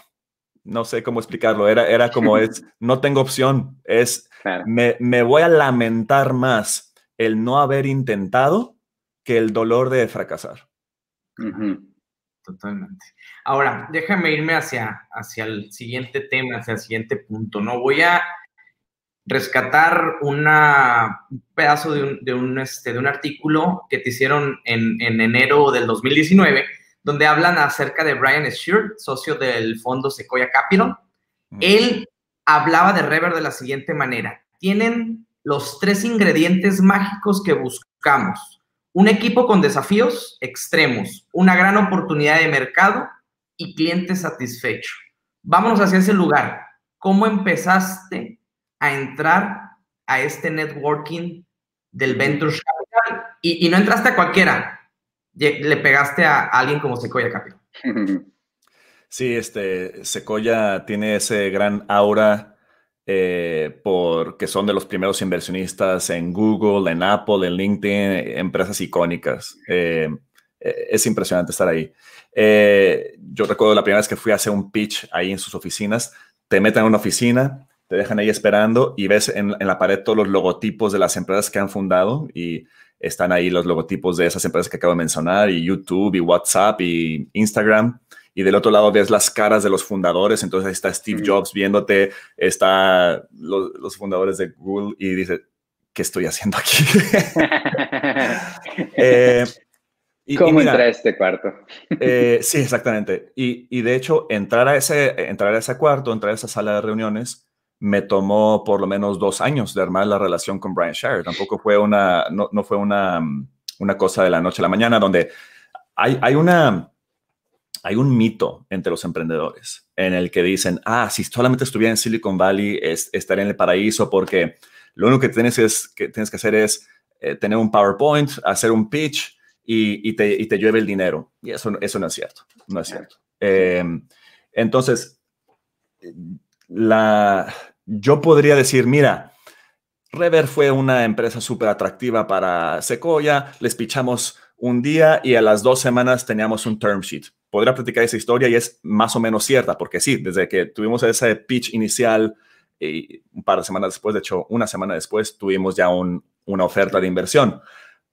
C: No sé cómo explicarlo. Era, era como es, no tengo opción. Es, me, voy a lamentar más el no haber intentado que el dolor de fracasar.
B: Totalmente.
A: Ahora, déjame irme hacia, hacia el siguiente tema, hacia el siguiente punto, ¿no? Voy a rescatar una, un pedazo de un, de un, este, de un artículo que te hicieron en, en enero del 2019 donde hablan acerca de Brian Schur, socio del fondo Sequoia Capital. Mm. Él hablaba de Rever de la siguiente manera. Tienen los tres ingredientes mágicos que buscamos. Un equipo con desafíos extremos, una gran oportunidad de mercado y cliente satisfecho. Vámonos hacia ese lugar. ¿Cómo empezaste a entrar a este networking del Venture Capital? y no entraste a cualquiera, le pegaste a alguien como Secoya Capital.
C: Sí, este, Secoya tiene ese gran aura eh, porque son de los primeros inversionistas en Google, en Apple, en LinkedIn, empresas icónicas. Eh, eh, es impresionante estar ahí. yo recuerdo la primera vez que fui a hacer un pitch ahí en sus oficinas, te meten en una oficina, te dejan ahí esperando y ves en, la pared todos los logotipos de las empresas que han fundado y están ahí los logotipos de esas empresas que acabo de mencionar y YouTube y WhatsApp y Instagram. Y del otro lado ves las caras de los fundadores, entonces ahí está Steve mm. Jobs viéndote, está los, fundadores de Google y dice, ¿qué estoy haciendo aquí?
A: Eh, ¿Cómo entra a
C: este cuarto? Eh, sí, exactamente. Y, de hecho, entrar a, ese, entrar a ese cuarto, entrar a esa sala de reuniones, me tomó por lo menos dos años de armar la relación con Brian Shire. Tampoco fue una, no, fue mm, una, cosa de la noche a la mañana, donde hay, una, hay un mito entre los emprendedores en el que dicen, ah, si solamente estuviera en Silicon Valley, es, estaría en el paraíso porque lo único que tienes, es, que, tienes que hacer es eh, tener un PowerPoint, hacer un pitch y, te, y, llueve el dinero. Y eso, eso no es cierto, no es cierto. Em, entonces, la, yo podría decir, mira, Rever fue una empresa súper atractiva para Sequoia, les pichamos un día y a las dos semanas teníamos un term sheet. Podría platicar esa historia y es más o menos cierta, porque sí, desde que tuvimos ese pitch inicial, y un par de semanas después, de hecho, una semana después, tuvimos ya una oferta de inversión.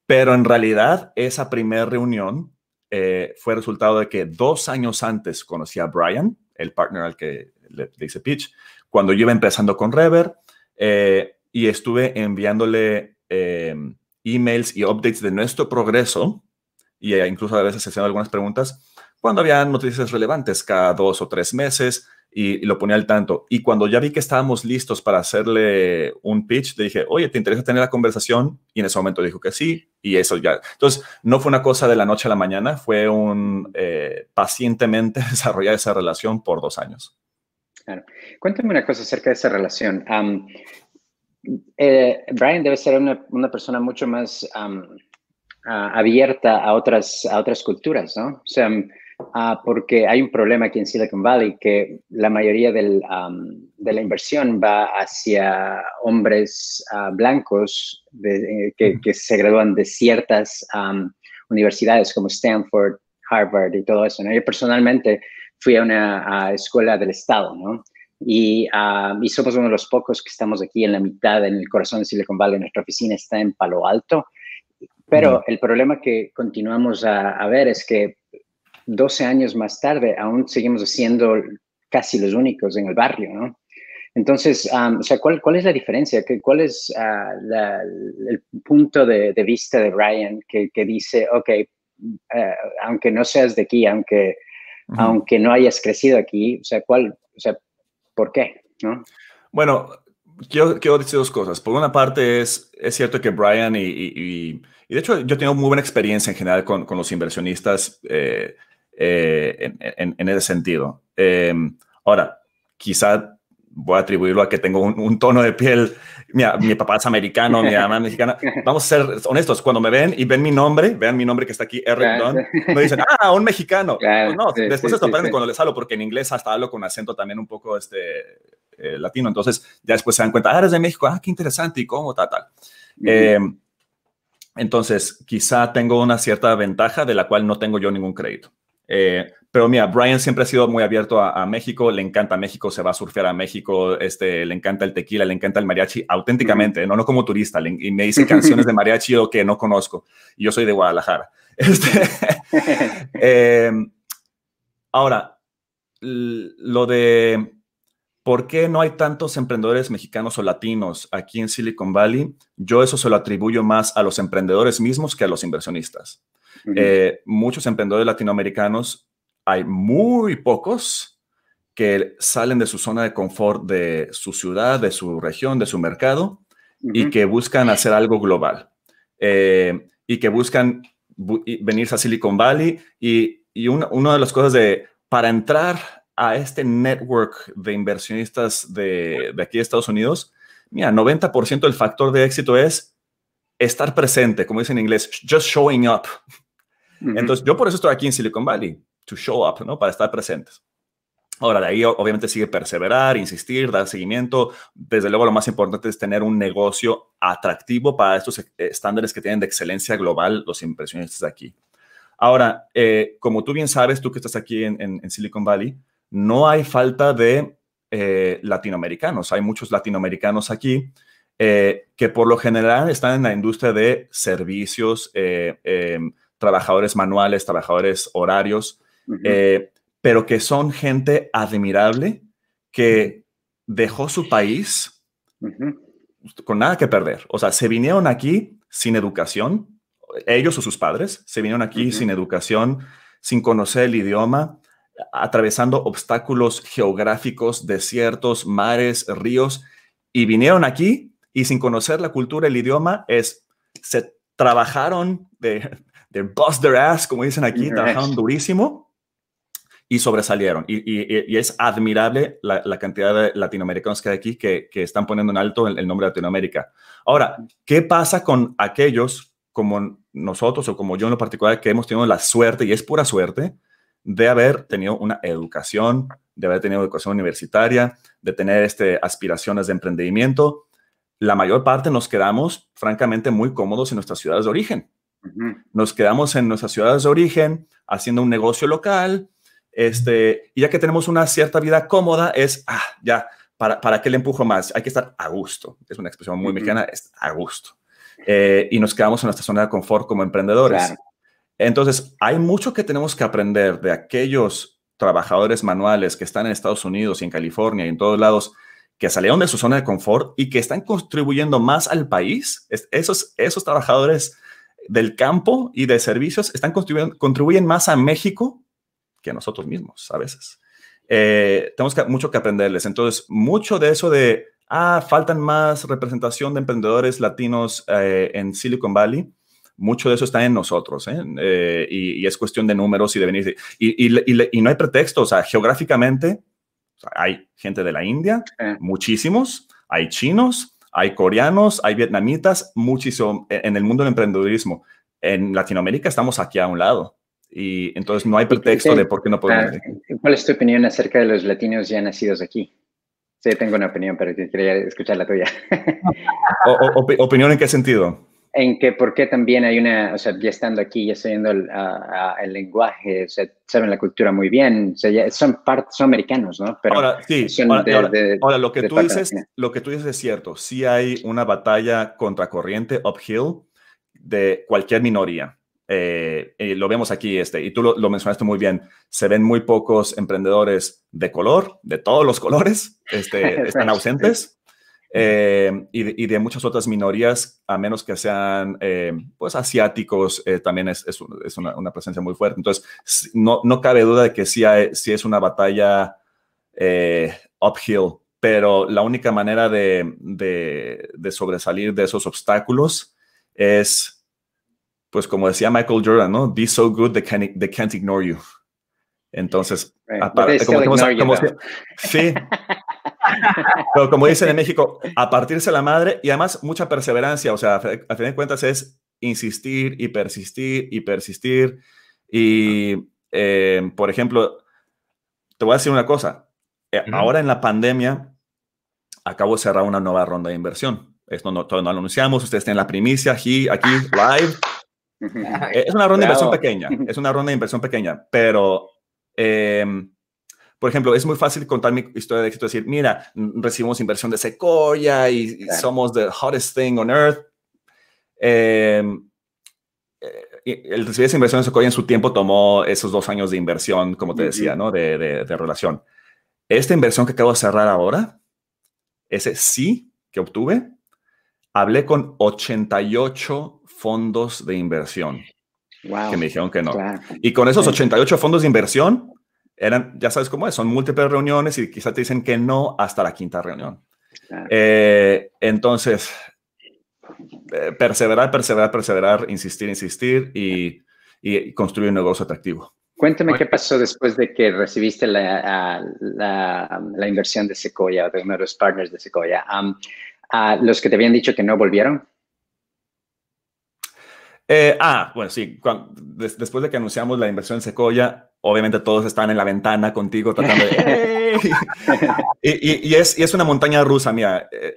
C: Pero en realidad, esa primera reunión eh, fue resultado de que dos años antes conocí a Brian, el partner al que le, hice pitch, cuando yo iba empezando con Rever eh, y estuve enviándole eh, emails y updates de nuestro progreso y e incluso a veces haciendo algunas preguntas cuando había noticias relevantes cada dos o tres meses y, lo ponía al tanto. Y cuando ya vi que estábamos listos para hacerle un pitch, le dije, oye, ¿te interesa tener la conversación? Y en ese momento dijo que sí y eso ya. Entonces, no fue una cosa de la noche a la mañana, fue un eh, pacientemente
B: desarrollar esa relación por dos años. Claro. Cuéntame una cosa acerca de esa relación. Eh, Brian debe ser una, persona mucho más abierta a otras, a otras culturas, ¿no? O sea, ah, porque hay un problema aquí en Silicon Valley que la mayoría de la inversión va hacia hombres ah, blancos eh, que, que, se gradúan de ciertas universidades como Stanford, Harvard y todo eso, ¿no? Yo personalmente fui a una escuela del Estado, ¿no? Ah, y, somos uno de los pocos que estamos aquí en la mitad, en el corazón de Silicon Valley. Nuestra oficina está en Palo Alto, pero el problema que continuamos a, ver es que 12 años más tarde aún seguimos siendo casi los únicos en el barrio, ¿no? Entonces, o sea, ¿cuál, ¿cuál, es la diferencia? ¿Cuál es ah, el punto de, vista de Ryan que, dice, ok, eh, aunque no seas de aquí, aunque aunque no hayas crecido aquí? O sea, ¿cuál, o sea, ¿por qué?
C: Bueno, quiero, quiero, decir dos cosas. Por una parte, es, es cierto que Brian y, y, de hecho yo tengo muy buena experiencia en general con, los inversionistas eh, eh, en, ese sentido. Em, ahora, quizá voy a atribuirlo a que tengo un, tono de piel, mi, mi, papá es americano, mi mamá es mexicana. Vamos a ser honestos, cuando me ven y ven mi nombre, vean mi nombre que está aquí, Eric me dicen, ah, un mexicano. Pues no, después se sorprenden cuando les hablo, porque en inglés hasta hablo con acento también un poco este, eh, latino. Entonces, ya después se dan cuenta, ah, eres de México, ah, qué interesante, y cómo, tal, tal. Em, entonces, quizá tengo una cierta ventaja de la cual no tengo yo ningún crédito. Eh, pero mira, Brian siempre ha sido muy abierto a, México, le encanta México, se va a surfear a México, este, le encanta el tequila, le encanta el mariachi, auténticamente, ¿eh? no, no como turista, y me dice canciones de mariachi o que no conozco. yo soy de Guadalajara. Este, em, ahora, lo de por qué no hay tantos emprendedores mexicanos o latinos aquí en Silicon Valley, yo eso se lo atribuyo más a los emprendedores mismos que a los inversionistas. Eh, muchos emprendedores latinoamericanos hay muy pocos que salen de su zona de confort de su ciudad, de su región, de su mercado y que buscan hacer algo global eh, y que buscan venirse a Silicon Valley y, una, de las cosas de para entrar a este network de inversionistas de, aquí de Estados Unidos, mira, 90% del factor de éxito es estar presente, como dicen en inglés, just showing up. Entonces, yo por eso estoy aquí en Silicon Valley, show up, ¿no? Para estar presentes. Ahora, de ahí obviamente sigue perseverar, insistir, dar seguimiento. Desde luego, lo más importante es tener un negocio atractivo para estos e, estándares que tienen de excelencia global los impresionistas aquí. Ahora, eh, como tú bien sabes, tú que estás aquí en, Silicon Valley, no hay falta de eh, latinoamericanos. Hay muchos latinoamericanos aquí eh, que por lo general están en la industria de servicios, em, trabajadores manuales, trabajadores horarios. Eh, pero que son gente admirable que dejó su país con nada que perder. O sea, se vinieron aquí sin educación, ellos o sus padres, se vinieron aquí sin educación, sin conocer el idioma, atravesando obstáculos geográficos, desiertos, mares, ríos, y vinieron aquí y sin conocer la cultura, el idioma, es, se trabajaron de, de bust their ass, como dicen aquí, trabajaron durísimo y sobresalieron. Y, es admirable la, cantidad de latinoamericanos que hay aquí que, están poniendo en alto el, nombre de Latinoamérica. Ahora, ¿qué pasa con aquellos como nosotros o como yo en lo particular que hemos tenido la suerte, y es pura suerte, de haber tenido una educación, de haber tenido educación universitaria, de tener este, aspiraciones de emprendimiento? La mayor parte nos quedamos, francamente, muy cómodos en nuestras ciudades de origen. Nos quedamos en nuestras ciudades de origen haciendo un negocio local, este, y ya que tenemos una cierta vida cómoda, es, ah, ya, ¿para, ¿para qué le empujo más? Hay que estar a gusto. Es una expresión muy mexicana, es a gusto. Eh, y nos quedamos en nuestra zona de confort como emprendedores. Entonces, hay mucho que tenemos que aprender de aquellos trabajadores manuales que están en Estados Unidos y en California y en todos lados, que salieron de su zona de confort y que están contribuyendo más al país. esos, esos trabajadores del campo y de servicios están contribuyendo, contribuyen más a México que nosotros mismos a veces. Eh, tenemos mucho que aprenderles. Entonces, mucho de eso de, ah, faltan más representación de emprendedores latinos eh, en Silicon Valley, mucho de eso está en nosotros. ¿eh? eh y, es cuestión de números y de venir. Y, no hay pretexto, o sea, geográficamente hay gente de la India, muchísimos, hay chinos, hay coreanos, hay vietnamitas, muchísimo e, en el mundo del emprendedurismo. En Latinoamérica estamos aquí a un lado. Y entonces no hay pretexto de por qué no podemos. Ah, ¿Cuál
B: es tu opinión acerca de los latinos ya nacidos aquí? Sí, tengo una opinión, pero quería escuchar la tuya.
C: ¿Opinión en qué sentido?
B: En que por qué también hay una, o sea, ya estando aquí, ya sabiendo el, el lenguaje, saben la cultura muy bien, o sea, son, part, son americanos, ¿no? Pero ahora, sí, ahora, lo, que tú dices, lo que tú dices es cierto,
C: sí hay una batalla contracorriente, uphill, de cualquier minoría eh, lo vemos aquí, este, y tú lo, mencionaste muy bien, se ven muy pocos emprendedores de color, de todos los colores, este, están ausentes, eh, y, de muchas otras minorías, a menos que sean eh, pues asiáticos, también es, una, presencia muy fuerte. Entonces, no, no cabe duda de que sí, es una batalla uphill, pero la única manera de sobresalir de esos obstáculos es pues como decía Michael Jordan, ¿no? Be so good they can't, ignore you. Entonces, como, Pero como dicen en México, a partirse la madre y además mucha perseverancia, o sea, a fin de cuentas es insistir y persistir y persistir. Y, em, por ejemplo, te voy a decir una cosa, eh, ahora en la pandemia acabo de cerrar una nueva ronda de inversión. Esto no, todavía no lo anunciamos, ustedes tienen la primicia aquí, aquí live
B: es una ronda de inversión pequeña, es
C: una ronda de inversión pequeña, pero, em, por ejemplo, es muy fácil contar mi historia de éxito, decir, mira, recibimos inversión de Sequoia y, somos the hottest thing on earth. Em, eh, el recibir esa inversión de Sequoia en su tiempo tomó esos dos años de inversión, como te decía, ¿no? De, de, de relación. Esta inversión que acabo de cerrar ahora, ese sí que obtuve, hablé con 88 fondos de inversión wow. que me dijeron que no. Y con esos 88 fondos de inversión, eran, ya sabes cómo es, son múltiples reuniones y quizás te dicen que no hasta la quinta reunión. Eh, entonces, eh, perseverar, perseverar, perseverar, insistir, insistir y, construir un negocio atractivo.
B: Cuéntame qué pasó después de que recibiste la, inversión de Sequoia, de uno de los partners de Sequoia. a ¿Los que te habían dicho que no volvieron?
C: Eh, ah, bueno, sí, después de que anunciamos la inversión en Sequoia, obviamente todos están en la ventana contigo tratando de... y, es, una montaña rusa, mira. Eh,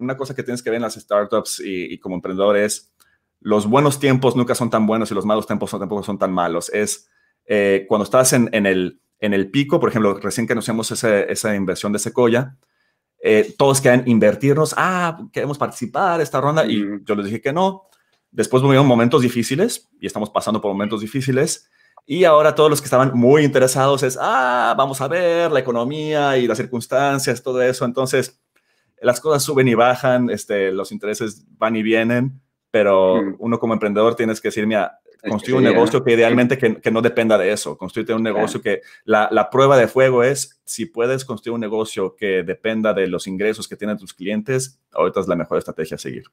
C: una cosa que tienes que ver en las startups y, como emprendedores, es, los buenos tiempos nunca son tan buenos y los malos tiempos tampoco son tan malos. Es eh, cuando estás en, el, en el pico, por ejemplo, recién que anunciamos esa inversión de Sequoia, todos querían invertirnos, ah, queremos participar esta ronda, y yo les dije que no. Después hubo momentos difíciles y estamos pasando por momentos difíciles. Y ahora todos los que estaban muy interesados es, ah, vamos a ver la economía y las circunstancias, todo eso. Entonces, las cosas suben y bajan, este, los intereses van y vienen, pero mm. uno como emprendedor tienes que decir, mira, construye un ¿eh? negocio que idealmente que, no dependa de eso. Construye un negocio que la, la, prueba de fuego es si puedes construir un negocio que dependa de los ingresos que tienen tus clientes, ahorita es la mejor estrategia a seguir.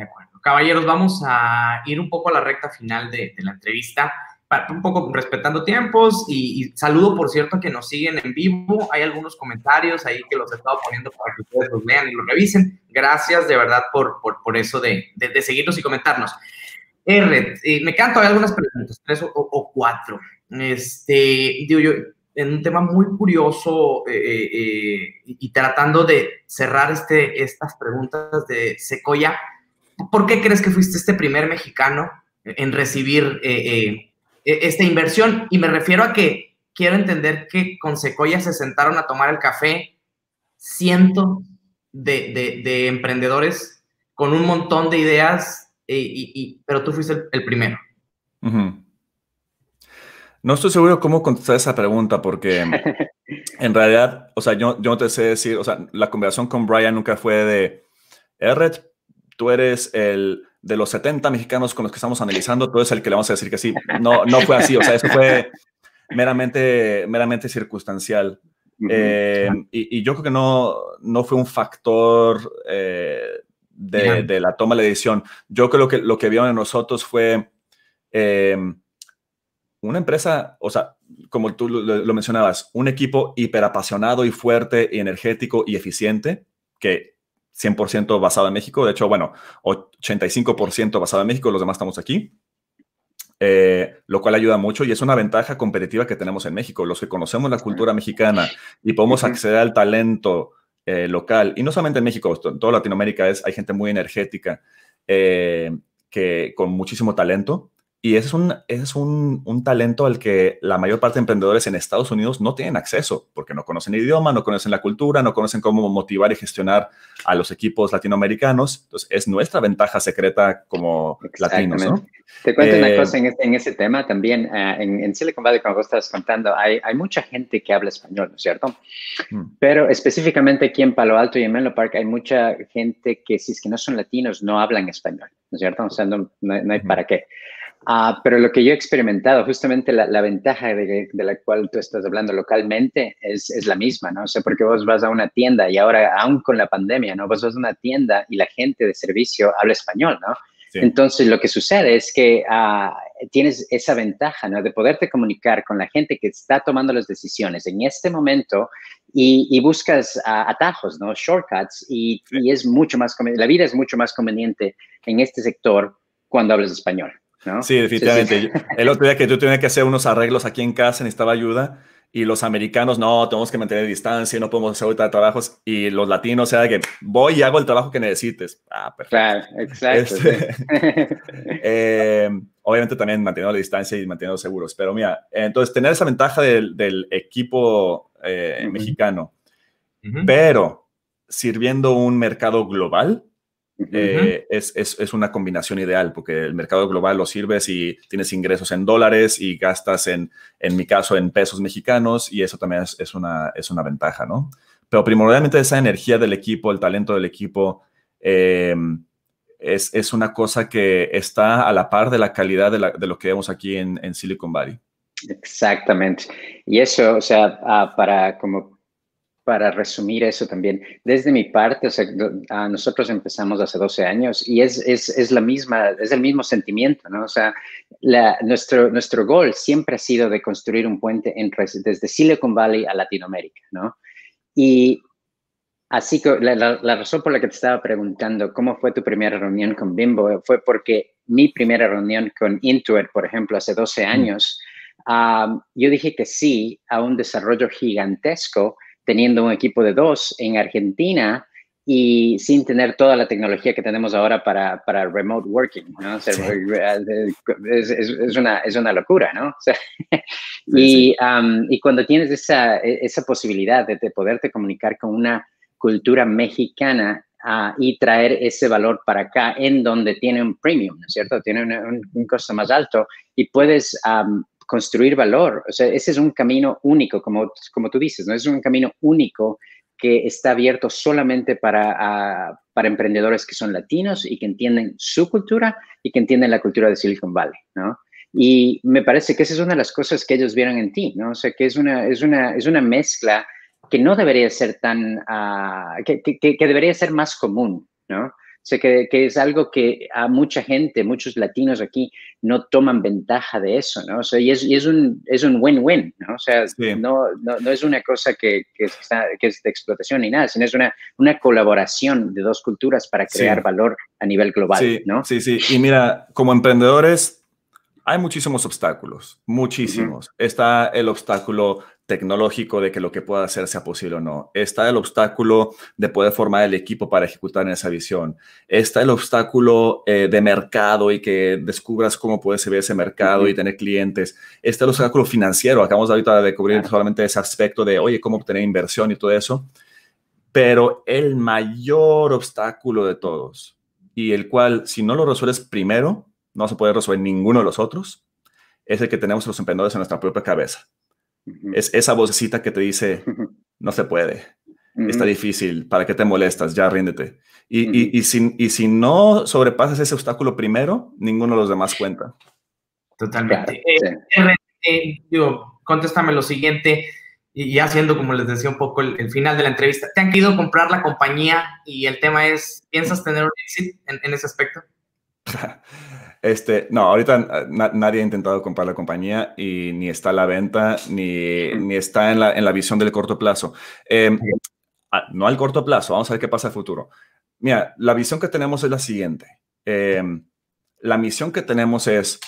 A: De acuerdo. Caballeros, vamos a ir un poco a la recta final de, la entrevista, para, un poco respetando tiempos y, saludo, por cierto, que nos siguen en vivo. Hay algunos comentarios ahí que los he estado poniendo para que ustedes los vean y los revisen. Gracias de verdad por, por, eso de, de, seguirnos y comentarnos. R, eh, me canto, hay algunas preguntas, tres o, cuatro. Este, digo yo, en un tema muy curioso eh, eh, y tratando de cerrar este, estas preguntas de Secoya, ¿Por qué crees que fuiste este primer mexicano en recibir eh, eh, e, esta inversión? Y me refiero a que quiero entender que con Secoya se sentaron a tomar el café cientos de, emprendedores con un montón de ideas, eh, pero tú fuiste el, primero.
C: No estoy seguro cómo contestar esa pregunta porque en realidad, o sea, yo, yo no te sé decir, o sea, la conversación con Brian nunca fue de, Erret, tú eres el de los 70 mexicanos con los que estamos analizando, tú eres el que le vamos a decir que sí. No, no fue así, o sea, eso fue meramente, meramente circunstancial. Eh, y, yo creo que no, no fue un factor eh, de, la toma de la decisión. Yo creo que lo que vieron en nosotros fue em, una empresa, o sea, como tú lo, lo mencionabas, un equipo hiperapasionado y fuerte y energético y eficiente que 100% basado en México. De hecho, bueno, 85% basado en México, los demás estamos aquí. Eh, lo cual ayuda mucho y es una ventaja competitiva que tenemos en México. Los que conocemos la cultura mexicana y podemos acceder al talento eh, local, y no solamente en México, en toda Latinoamérica es, hay gente muy energética eh, que, con muchísimo talento. Y ese es, un, es un, un, talento al que la mayor parte de emprendedores en Estados Unidos no tienen acceso, porque no conocen el idioma, no conocen la cultura, no conocen cómo motivar y gestionar a los equipos latinoamericanos. Entonces, es nuestra ventaja secreta como latinos. ¿no?
B: Te cuento una eh, cosa en, en, ese tema también. Ah, en, en, Silicon Valley, como vos estás contando, hay, hay mucha gente que habla español, ¿no es cierto? Mm. Pero específicamente aquí en Palo Alto y en Menlo Park hay mucha gente que, si es que no son latinos, no hablan español, ¿no es cierto? O sea, no, hay para qué. Ah, pero lo que yo he experimentado, justamente la, ventaja de, la cual tú estás hablando localmente es, la misma, ¿no? O sea, porque vos vas a una tienda y ahora, aún con la pandemia, ¿no? Vos vas a una tienda y la gente de servicio habla español, ¿no? Entonces, lo que sucede es que ah, tienes esa ventaja, ¿no? De poderte comunicar con la gente que está tomando las decisiones en este momento y, buscas ah, atajos, ¿no? Shortcuts y, y es mucho más, la vida es mucho más conveniente en este sector cuando hablas español. Sí, definitivamente.
C: El otro día que yo tenía que hacer unos arreglos aquí en casa, necesitaba ayuda. Y los americanos, no, tenemos que mantener distancia, no podemos hacer ahorita trabajos. Y los latinos, o sea, que voy y hago el trabajo que necesites. Ah, perfecto. Claro, exacto. Este, em, obviamente también manteniendo la distancia y manteniendo seguros. Pero mira, entonces tener esa ventaja del, equipo eh, mexicano, pero sirviendo un mercado global, eh, es, una combinación ideal porque el mercado global lo sirve si tienes ingresos en dólares y gastas en, en mi caso, en pesos mexicanos y eso también es, una, es una ventaja, ¿no? Pero primordialmente esa energía del equipo, el talento del equipo, em, es, una cosa que está a la par de la calidad
B: de, lo que vemos aquí en, en, Silicon Valley. Exactamente. Y eso, o sea, ah, para como para resumir eso también, desde mi parte, nosotros empezamos hace 12 años y es, la misma, es el mismo sentimiento, ¿no? O sea, nuestro, nuestro gol siempre ha sido de construir un puente entre, desde Silicon Valley a Latinoamérica, ¿no? Y así que la, razón por la que te estaba preguntando cómo fue tu primera reunión con Bimbo fue porque mi primera reunión con Intuit, por ejemplo, hace 12 mm. años, ah, yo dije que sí a un desarrollo gigantesco teniendo un equipo de dos en Argentina y sin tener toda la tecnología que tenemos ahora para, para remote working, ¿no? es, es, una, es, una, locura, ¿no? y, y, cuando tienes esa, e, esa posibilidad de, de, poderte comunicar con una cultura mexicana ah, y traer ese valor para acá en donde tiene un premium, ¿no es cierto? Tiene un, costo más alto y puedes construir valor. O sea, ese es un camino único, como, como tú dices, ¿no? Es un camino único que está abierto solamente para, emprendedores que son latinos y que entienden su cultura y que entienden la cultura de Silicon Valley, ¿no? Y me parece que esa es una de las cosas que ellos vieron en ti, ¿no? O sea, que es una, es una, es una mezcla que no debería ser tan, ah, que, debería ser más común, ¿no? Sé que, que, es algo que a mucha gente, muchos latinos aquí, no toman ventaja de eso, ¿no? O sea, y es, es un es un win-win, ¿no? O sea, no, no, no, es una cosa que, que, que, es de explotación ni nada, sino es una, una colaboración de dos culturas para crear valor a nivel global, sí, ¿no?
C: Sí, sí. Y mira, como emprendedores, hay muchísimos obstáculos, muchísimos. Está el obstáculo tecnológico de que lo que pueda hacer sea posible o no. Está el obstáculo de poder formar el equipo para ejecutar en esa visión. Está el obstáculo eh, de mercado y que descubras cómo puede ser ese mercado y tener clientes. Está el obstáculo financiero. Acabamos ahorita de cubrir solamente ese aspecto de, oye, cómo obtener inversión y todo eso. Pero el mayor obstáculo de todos y el cual, si no lo resuelves primero, no se puede resolver ninguno de los otros, es el que tenemos los emprendedores en nuestra propia cabeza es esa vocecita que te dice, no se puede, está difícil, ¿para qué te molestas? Ya ríndete. Y, y, si, no sobrepasas ese obstáculo primero, ninguno de los demás cuenta.
A: Totalmente. yo eh, eh, contéstame lo siguiente, y ya haciendo, como les decía un poco, el, final de la entrevista. ¿Te han querido comprar la compañía y el tema es, ¿piensas tener un éxito en ese aspecto?
C: Este, no, ahorita eh, nadie ha intentado comprar la compañía y ni está a la venta, ni, está en la, visión del corto plazo. Em, no al corto plazo, vamos a ver qué pasa en el futuro. Mira, la visión que tenemos es la siguiente. Em, la misión que tenemos es,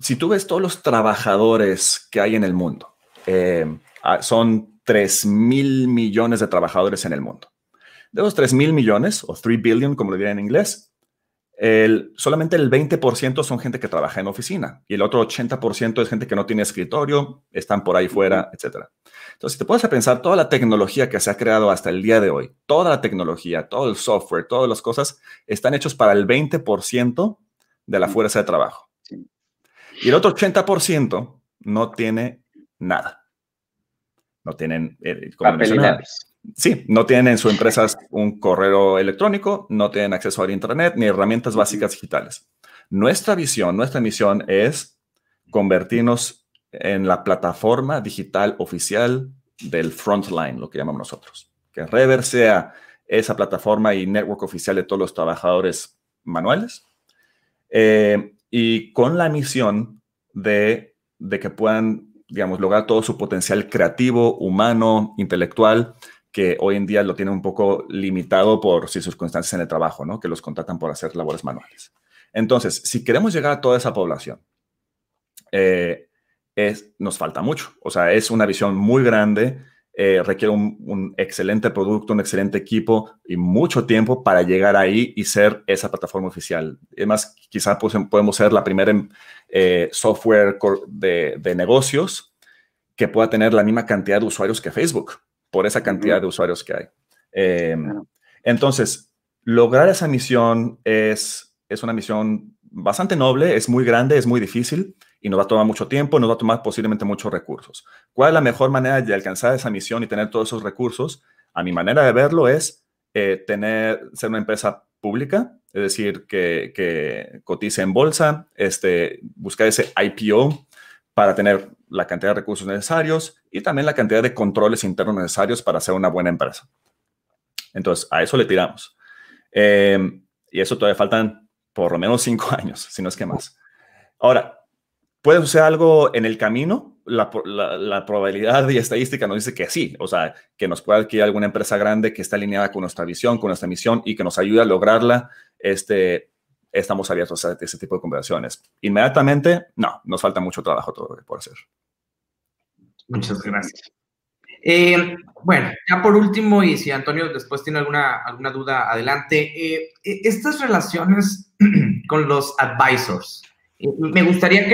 C: si tú ves todos los trabajadores que hay en el mundo, em, son 3 mil millones de trabajadores en el mundo. De los 3 mil millones, o 3 billion, como lo diría en inglés, solamente el 20% son gente que trabaja en oficina y el otro 80% es gente que no tiene escritorio, están por ahí fuera, etc. Entonces, si te puedes pensar toda la tecnología que se ha creado hasta el día de hoy, toda la tecnología, todo el software, todas las cosas, están hechos para el 20% de la fuerza de trabajo. Y el otro 80% no tiene nada. No tienen, eh, Sí, no tienen en su empresas un correo electrónico, no tienen acceso a Internet ni herramientas básicas digitales. Nuestra visión, nuestra misión es convertirnos en la plataforma digital oficial del frontline, lo que llamamos nosotros. Que Rever sea esa plataforma y network oficial de todos los trabajadores manuales. Eh, y con la misión de que puedan, digamos, lograr todo su potencial creativo, humano, intelectual, que hoy en día lo tiene un poco limitado por sus circunstancias en el trabajo, que los contratan por hacer labores manuales. Entonces, si queremos llegar a toda esa población, eh, es, nos falta mucho. O sea, es una visión muy grande, eh, requiere un, excelente producto, un excelente equipo y mucho tiempo para llegar ahí y ser esa plataforma oficial. Además, quizá pues, podemos ser la primera eh, software de negocios que pueda tener la misma cantidad de usuarios que Facebook por esa cantidad de usuarios que hay. Em, entonces, lograr esa misión es, es una misión bastante noble, es muy grande, es muy difícil y nos va a tomar mucho tiempo, nos va a tomar posiblemente muchos recursos. ¿Cuál es la mejor manera de alcanzar esa misión y tener todos esos recursos? A mi manera de verlo es eh, tener, ser una empresa pública, es decir, que, que cotice en bolsa, este, buscar ese IPO, para tener la cantidad de recursos necesarios y también la cantidad de controles internos necesarios para ser una buena empresa. Entonces, a eso le tiramos. Em, y eso todavía faltan por lo menos cinco años, si no es que más. Ahora, ¿puede suceder algo en el camino? La, probabilidad y estadística nos dice que sí, o sea, que nos pueda adquirir alguna empresa grande que está alineada con nuestra visión, con nuestra misión y que nos ayude a lograrla, este, estamos abiertos a ese tipo de conversaciones. Inmediatamente, no, nos falta mucho trabajo todavía por hacer. Muchas
A: gracias. Eh, bueno, ya por último, y si Antonio después tiene alguna, alguna duda, adelante. Eh, e-, estas relaciones con los advisors, eh, me gustaría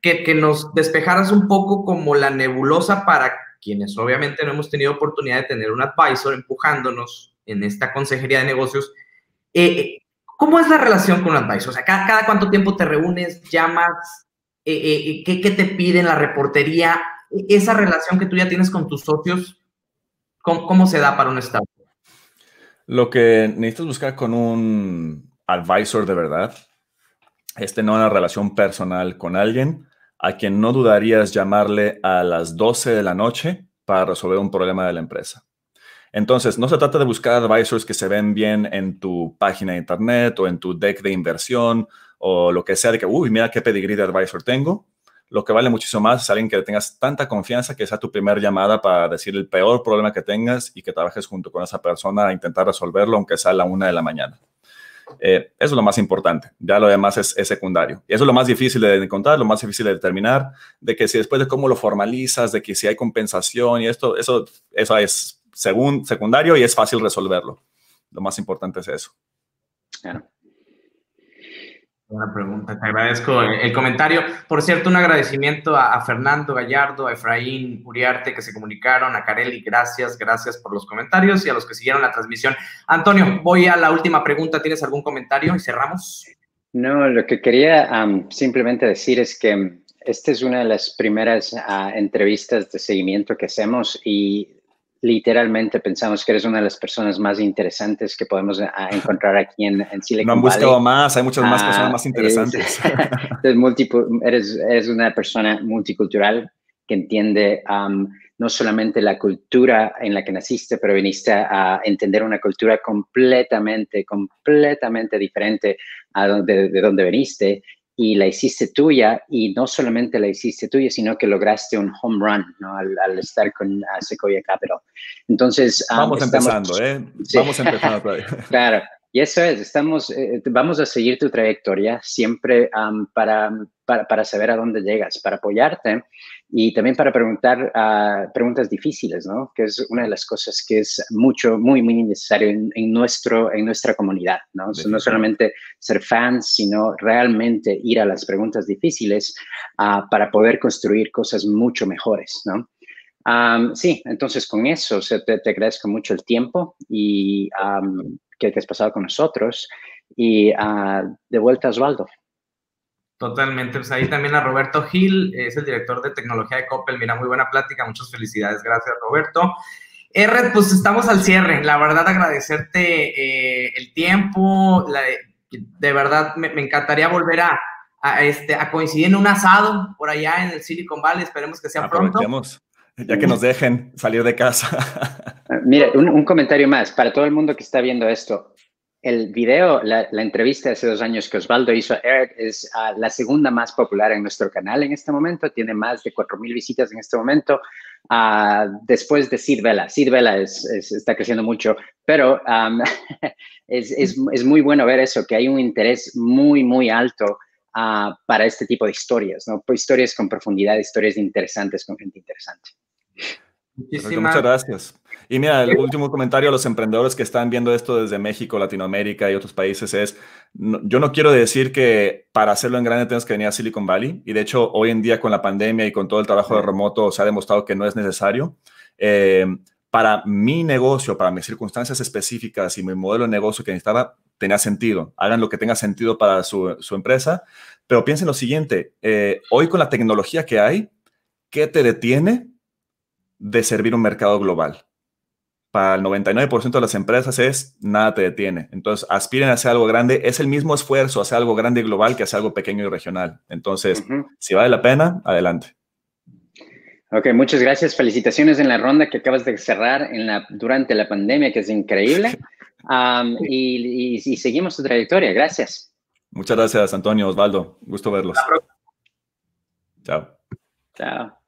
A: que, que, nos despejaras un poco como la nebulosa para quienes obviamente no hemos tenido oportunidad de tener un advisor empujándonos en esta consejería de negocios. Eh, ¿Cómo es la relación con un advisor? O sea, ¿cada, cuánto tiempo te reúnes, llamas? Eh, eh, eh, ¿qué, te piden la reportería? Esa relación que tú ya tienes con tus socios, ¿cómo, cómo se da para un estado?
C: Lo que necesitas buscar con un advisor de verdad es tener una relación personal con alguien a quien no dudarías llamarle a las 12 de la noche para resolver un problema de la empresa. Entonces, no se trata de buscar advisors que se ven bien en tu página de internet o en tu deck de inversión o lo que sea de que, uy, mira qué pedigrí de advisor tengo. Lo que vale muchísimo más es alguien que tengas tanta confianza que sea tu primera llamada para decir el peor problema que tengas y que trabajes junto con esa persona a intentar resolverlo, aunque sea a la una de la mañana. Eh, eso es lo más importante. Ya lo demás es, secundario. Y eso es lo más difícil de encontrar, lo más difícil de determinar, de que si después de cómo lo formalizas, de que si hay compensación y esto, eso, eso es segundo secundario y es fácil resolverlo. Lo más importante es eso. Bueno. Buena pregunta, te agradezco el comentario.
A: Por cierto, un agradecimiento a, Fernando Gallardo, a Efraín Uriarte que se comunicaron, a Carelli, gracias, gracias por los comentarios y a los que siguieron la transmisión. Antonio, voy a la última pregunta. ¿Tienes algún comentario y cerramos?
B: No, lo que quería simplemente decir es que esta es una de las primeras ah, entrevistas de seguimiento que hacemos y literalmente pensamos que eres una de las personas más interesantes que podemos eh, encontrar aquí en, Chile. No han buscado más, hay muchas más ah, personas más interesantes. Eres, una persona multicultural que entiende no solamente la cultura en la que naciste, pero viniste a entender una cultura completamente, completamente diferente a donde, de donde veniste y la hiciste tuya y no solamente la hiciste tuya, sino que lograste un home run al, estar con uh, Sequoia Capital. Entonces... Ah, ¿eh? vamos empezando, ¿eh? Vamos empezando claro. Y eso es, estamos, eh, eh, vamos a seguir tu trayectoria siempre para, para, para, saber a dónde llegas, para apoyarte y también para preguntar preguntas difíciles, ¿no? Que es una de las cosas que es mucho, muy, muy necesario en, nuestro, en nuestra comunidad, ¿no? no solamente ser fans, sino realmente ir a las preguntas difíciles ah, para poder construir cosas mucho mejores, ¿no? sí, entonces con eso te, agradezco mucho el tiempo y que, has pasado con nosotros y ah, de vuelta a Osvaldo.
A: Totalmente, pues ahí también a Roberto Gil, es el director de tecnología de Coppel. Mira, muy buena plática, muchas felicidades, gracias Roberto. R, pues estamos al cierre. La verdad, agradecerte eh, el tiempo. de verdad, me, encantaría volver a, este, a coincidir en un asado por allá en el Silicon Valley. Esperemos que sea pronto.
B: Ya que nos dejen salir de casa. Mira, un comentario más para todo el mundo que está viendo esto el video, la, la, entrevista hace dos años que Osvaldo hizo a Eric es ah, la segunda más popular en nuestro canal en este momento. Tiene más de 4.000 visitas en este momento. Ah, después de Sid Vela. Sid Vela está creciendo mucho, pero es, muy bueno ver eso, que hay un interés muy, muy alto ah, para este tipo de historias, ¿no? Historias con profundidad, historias interesantes con gente interesante
C: muchas gracias. Y mira, el eh. último comentario a los emprendedores que están viendo esto desde México, Latinoamérica y otros países es, yo no quiero decir que para hacerlo en grande tenemos que venir a Silicon Valley. Y de hecho, hoy en día con la pandemia y con todo el trabajo de remoto se ha demostrado que no es necesario. Eh, para mi negocio, para mis circunstancias específicas y mi modelo de negocio que necesitaba, tenía sentido. Hagan lo que tenga sentido para su, empresa. Pero piensen lo siguiente, eh, hoy con la tecnología que hay, ¿qué te detiene de servir un mercado global. Para el 99% de las empresas es nada te detiene. Entonces, aspiren a hacer algo grande. Es el mismo esfuerzo hacer algo grande y global que hacer algo pequeño y regional. Entonces, si vale la pena, adelante.
B: Ok, muchas gracias. Felicitaciones en la ronda que acabas de cerrar durante la pandemia, que es increíble. y, seguimos tu trayectoria. Gracias.
C: Muchas gracias, Antonio, Osvaldo. Gusto verlos. Chao.
B: Chao.